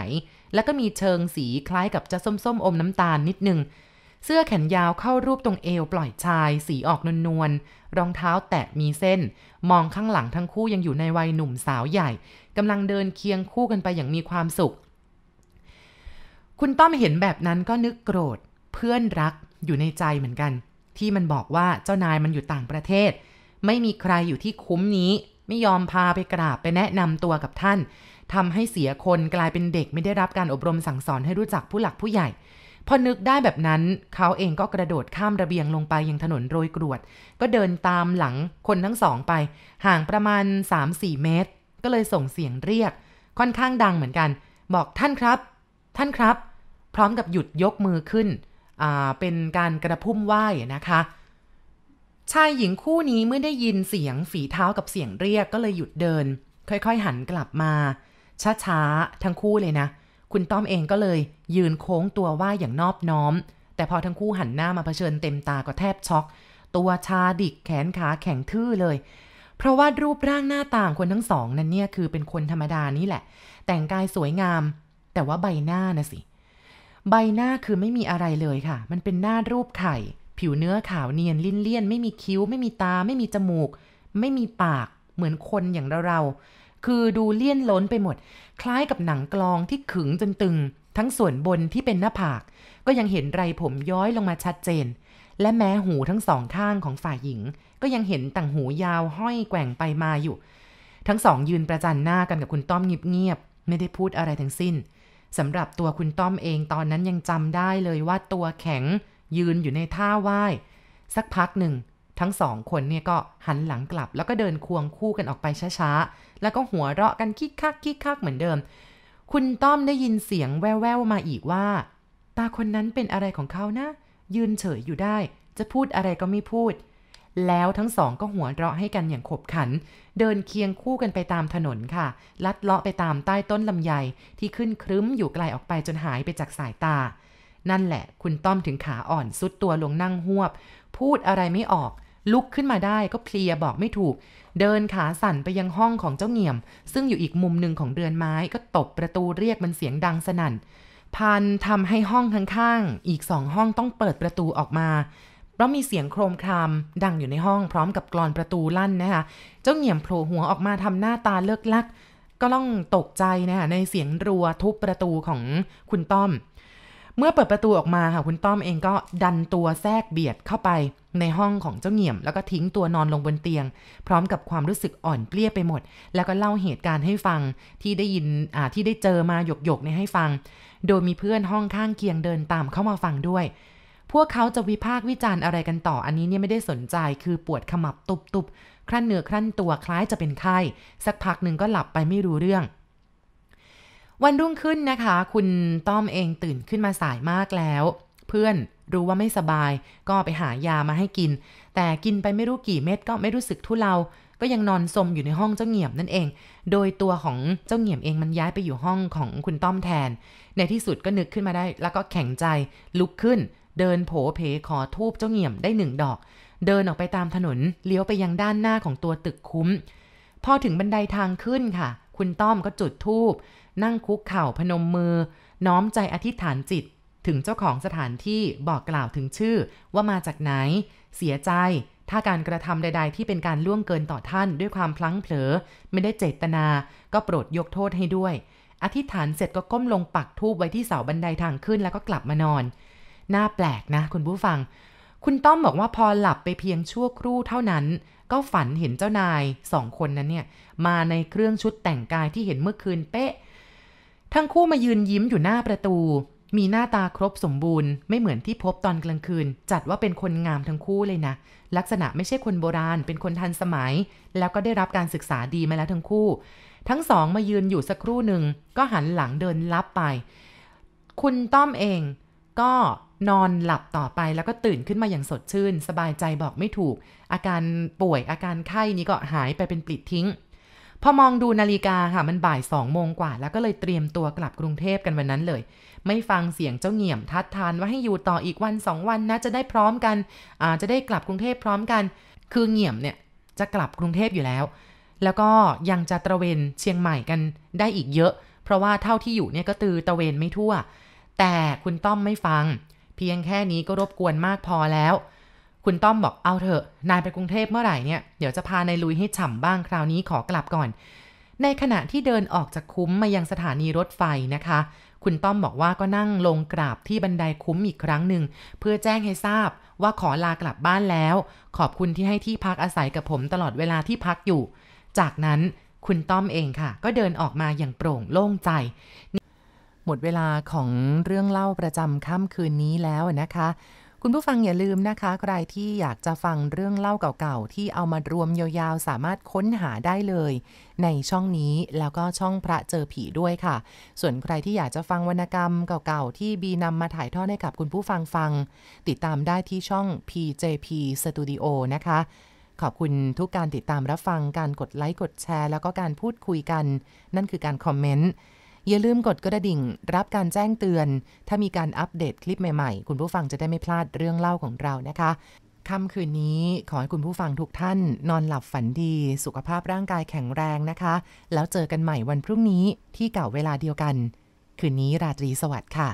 แล้วก็มีเชิงสีคล้ายกับจะส้มๆอมน้ำตาลนิดนึงเสื้อแขนยาวเข้ารูปตรงเอวปล่อยชาย สีออกนวลๆรองเท้าแตะมีเส้น มองข้างหลังทั้งคู่ยังอยู่ในวัยหนุ่มสาวใหญ่กำลังเดินเคียงคู่กันไปอย่างมีความสุข คุณต้อมเห็นแบบนั้นก็นึกโกรธ เพื่อนรักอยู่ในใจเหมือนกัน ที่มันบอกว่าเจ้านายมันอยู่ต่างประเทศ ไม่มีใครอยู่ที่คุ้มนี้ ไม่ยอมพาไปกราบไปแนะนำตัวกับท่านทำให้เสียคนกลายเป็นเด็กไม่ได้รับการอบรมสั่งสอนให้รู้จักผู้หลักผู้ใหญ่พอนึกได้แบบนั้นเขาเองก็กระโดดข้ามระเบียงลงไปยังถนนโรยกรวด ก็เดินตามหลังคนทั้งสองไป ห่างประมาณ 3-4 เมตร ก็เลยส่งเสียงเรียก ค่อนข้างดังเหมือนกัน บอกท่านครับ ท่านครับ พร้อมกับหยุดยกมือขึ้นเป็นการกระพุ่มไหว้นะคะชายหญิงคู่นี้ เมื่อได้ยินเสียงฝีเท้ากับเสียงเรียกก็เลยหยุดเดิน ค่อยๆ หันกลับมาช้าๆทั้งคู่เลยนะเคุณต้อมเองก็เลยยืนโค้งตัวว่าอย่างนอบน้อม แต่พอทั้งคู่หันหน้ามาเผชิญเต็มตาก็แทบช็อก ตัวชาดิกแขนขาแข็งทื่อเลย เพราะว่ารูปร่างหน้าต่างคนทั้งสอง นั้นเนี่ยคือเป็นคนธรรมดานี่แหละ แต่งกายสวยงาม แต่ว่าใบหน้านะสิ ใบหน้าคือไม่มีอะไรเลยค่ะ มันเป็นหน้ารูปไข่ ผิวเนื้อขาวเนียนลิ่นเลี่ยน ไม่มีคิ้ว ไม่มีตาไม่มีจมูก ไม่มีปากเหมือนคนอย่างเราาคือดูเลี่ยนล้นไปหมด คล้ายกับหนังกลองที่ขึงจนตึงทั้งส่วนบนที่เป็นหน้าผาก ก็ยังเห็นไรผมย้อยลงมาชัดเจน และแม้หูทั้งสองข้างของฝ่ายหญิง ก็ยังเห็นต่างหูยาวห้อยแกว่งไปมาอยู่ ทั้งสองยืนประจันหน้ากันกับคุณต้อมเงียบๆไม่ได้พูดอะไรทั้งสิ้นสำหรับตัวคุณต้อมเองตอนนั้นยังจำได้เลยว่าตัวแข็ง ยืนอยู่ในท่าไหว้ สักพักหนึ่งทั้งสองคนเนี่ยก็หันหลังกลับ แล้วก็เดินควงคู่กันออกไปช้าๆ แล้วก็หัวเราะกันคิกคักคิกคักเหมือนเดิม คุณต้อมได้ยินเสียง แว่วๆ มาอีกว่า ตาคนนั้นเป็นอะไรของเขานะ ยืนเฉยอยู่ได้ จะพูดอะไรก็ไม่พูด แล้วทั้งสองก็หัวเราะให้กันอย่างขบขัน เดินเคียงคู่กันไปตามถนนค่ะ ลัดเลาะไปตามใต้ต้นลำไยที่ขึ้นครึ้มอยู่ไกลออกไปจนหายไปจากสายตา นั่นแหละ คุณต้อมถึงขาอ่อนสุดตัวลงนั่งหวบพูดอะไรไม่ออกลุกขึ้นมาได้ก็เพลียบอกไม่ถูก เดินขาสั่นไปยังห้องของเจ้าเหงี่ยม ซึ่งอยู่อีกมุมหนึ่งของเรือนไม้ก็ตบประตูเรียกมันเสียงดังสนั่นพันทำให้ห้องข้างๆอีกสองห้องต้องเปิดประตูออกมาเพราะมีเสียงโครมครามดังอยู่ในห้องพร้อมกับกรอนประตูลั่นนะคะเจ้าเหงี่ยมโผล่หัวออกมาทำหน้าตาเลิกลัก ก็ต้องตกใจนะคะในเสียงรัวทุบประตูของคุณต้อมเมื่อเปิดประตูออกมาค่ะคุณต้อมเองก็ดันตัวแทรกเบียดเข้าไป ในห้องของเจ้าเหนี่ยม แล้วก็ทิ้งตัวนอนลงบนเตียง พร้อมกับความรู้สึกอ่อนเปลี้ยไปหมด แล้วก็เล่าเหตุการณ์ให้ฟัง ที่ได้ยินที่ได้เจอมาหยกหยกเนี่ยให้ฟัง โดยมีเพื่อนห้องข้างเคียงเดินตามเข้ามาฟังด้วย พวกเขาจะวิพากษ์วิจารณ์อะไรกันต่อ อันนี้เนี่ยไม่ได้สนใจคือปวดขมับตุบๆครั่นเหนือครั่นตัวคล้ายจะเป็นไข้ สักพักหนึ่งก็หลับไปไม่รู้เรื่องวันรุ่งขึ้นนะคะ คุณต้อมเองตื่นขึ้นมาสายมากแล้ว เพื่อนรู้ว่าไม่สบาย ก็ไปหายามาให้กิน แต่กินไปไม่รู้กี่เม็ดก็ไม่รู้สึกทุเลา ก็ยังนอนสมอยู่ในห้องเจ้าเหงี่ยมนั่นเอง โดยตัวของเจ้าเหงี่ยมเองมันย้ายไปอยู่ห้องของคุณต้อมแทน ในที่สุดก็นึกขึ้นมาได้ แล้วก็แข็งใจ ลุกขึ้น เดินโผเพขอทูบเจ้าเหงี่ยมได้หนึ่งดอก เดินออกไปตามถนนเลี้ยวไปยังด้านหน้าของตัวตึกคุ้ม พอถึงบันไดทางขึ้นค่ะ คุณต้อมก็จุดทูบนั่งคุกเข่าพนมมือ น้อมใจอธิษฐานจิต ถึงเจ้าของสถานที่บอกกล่าวถึงชื่อว่ามาจากไหน เสียใจ ถ้าการกระทำใด ๆ ที่เป็นการล่วงเกินต่อท่าน ด้วยความพลั้งเผลอ ไม่ได้เจตนา ก็โปรดยกโทษให้ด้วย อธิษฐานเสร็จก็ก้มลงปักทูบไว้ที่เสาบันไดทางขึ้น แล้วก็กลับมานอนน่าแปลกนะ คุณผู้ฟัง คุณต้อมบอกว่าพอหลับไปเพียงชั่วครู่เท่านั้น ก็ฝันเห็นเจ้านายสองคนนั้นเนี่ยมาในเครื่องชุดแต่งกายที่เห็นเมื่อคืนเป๊ะทั้งคู่มายืนยิ้มอยู่หน้าประตู มีหน้าตาครบสมบูรณ์ไม่เหมือนที่พบตอนกลางคืน จัดว่าเป็นคนงามทั้งคู่เลยนะ ลักษณะไม่ใช่คนโบราณเป็นคนทันสมัย แล้วก็ได้รับการศึกษาดีมาแล้วทั้งคู่ ทั้งสองมายืนอยู่สักครู่หนึ่งก็หันหลังเดินลับไป คุณต้อมเองก็นอนหลับต่อไปแล้วก็ตื่นขึ้นมาอย่างสดชื่น สบายใจบอกไม่ถูก อาการป่วยอาการไข้นี้ก็หายไปเป็นปลิดทิ้งพอมองดูนาฬิกาค่ะ มันบ่ายสองโมงกว่าแล้วก็เลยเตรียมตัวกลับกรุงเทพกันวันนั้นเลย ไม่ฟังเสียงเจ้าเหงี่ยมทัดทานว่าให้อยู่ต่ออีกวันสองวันนะจะได้พร้อมกันอ่าจะได้กลับกรุงเทพพร้อมกันคือเหงี่ยมเนี่ยจะกลับกรุงเทพอยู่แล้ว แล้วก็ยังจะตระเวนเชียงใหม่กันได้อีกเยอะ เพราะว่าเท่าที่อยู่เนี่ยก็ตือตระเวนไม่ทั่ว แต่คุณต้อมไม่ฟังเพียงแค่นี้ก็รบกวนมากพอแล้วคุณต้อมบอกเอาเถอะ นายไปกรุงเทพเมื่อไหร่เนี่ยเดี๋ยวจะพานายลุยให้ฉ่ำบ้างคราวนี้ขอกลับก่อน ในขณะที่เดินออกจากคุ้มมายังสถานีรถไฟนะคะ คุณต้อมบอกว่าก็นั่งลงกราบที่บันไดคุ้มอีกครั้งหนึ่งเพื่อแจ้งให้ทราบว่าขอลากลับบ้านแล้ว ขอบคุณที่ให้ที่พักอาศัยกับผมตลอดเวลาที่พักอยู่ จากนั้นคุณต้อมเองค่ะ ก็เดินออกมาอย่างโปร่งโล่งใจ หมดเวลาของเรื่องเล่าประจำค่ำคืนนี้แล้วนะคะคุณผู้ฟังอย่าลืมนะคะใครที่อยากจะฟังเรื่องเล่าเก่าๆ ที่เอามารวมยาวๆสามารถค้นหาได้เลย ในช่องนี้แล้วก็ช่องพระเจอผีด้วยค่ะ ส่วนใครที่อยากจะฟังวรรณกรรมเก่าๆที่บีนำมาถ่ายทอดให้กับคุณผู้ฟังฟัง ติดตามได้ที่ช่อง PJP Studio นะคะ ขอบคุณทุกการติดตามรับฟังการกดไลค์กดแชร์ แล้วก็การพูดคุยกัน นั่นคือการคอมเมนต์อย่าลืมกดกระดิ่งรับการแจ้งเตือน ถ้ามีการอัปเดตคลิปใหม่ๆ คุณผู้ฟังจะได้ไม่พลาดเรื่องเล่าของเรานะคะค่ำคืนนี้ขอให้คุณผู้ฟังทุกท่านนอนหลับฝันดี สุขภาพร่างกายแข็งแรงนะคะ แล้วเจอกันใหม่วันพรุ่งนี้ที่เก่าเวลาเดียวกัน คืนนี้ราตรีสวัสดิ์ค่ะ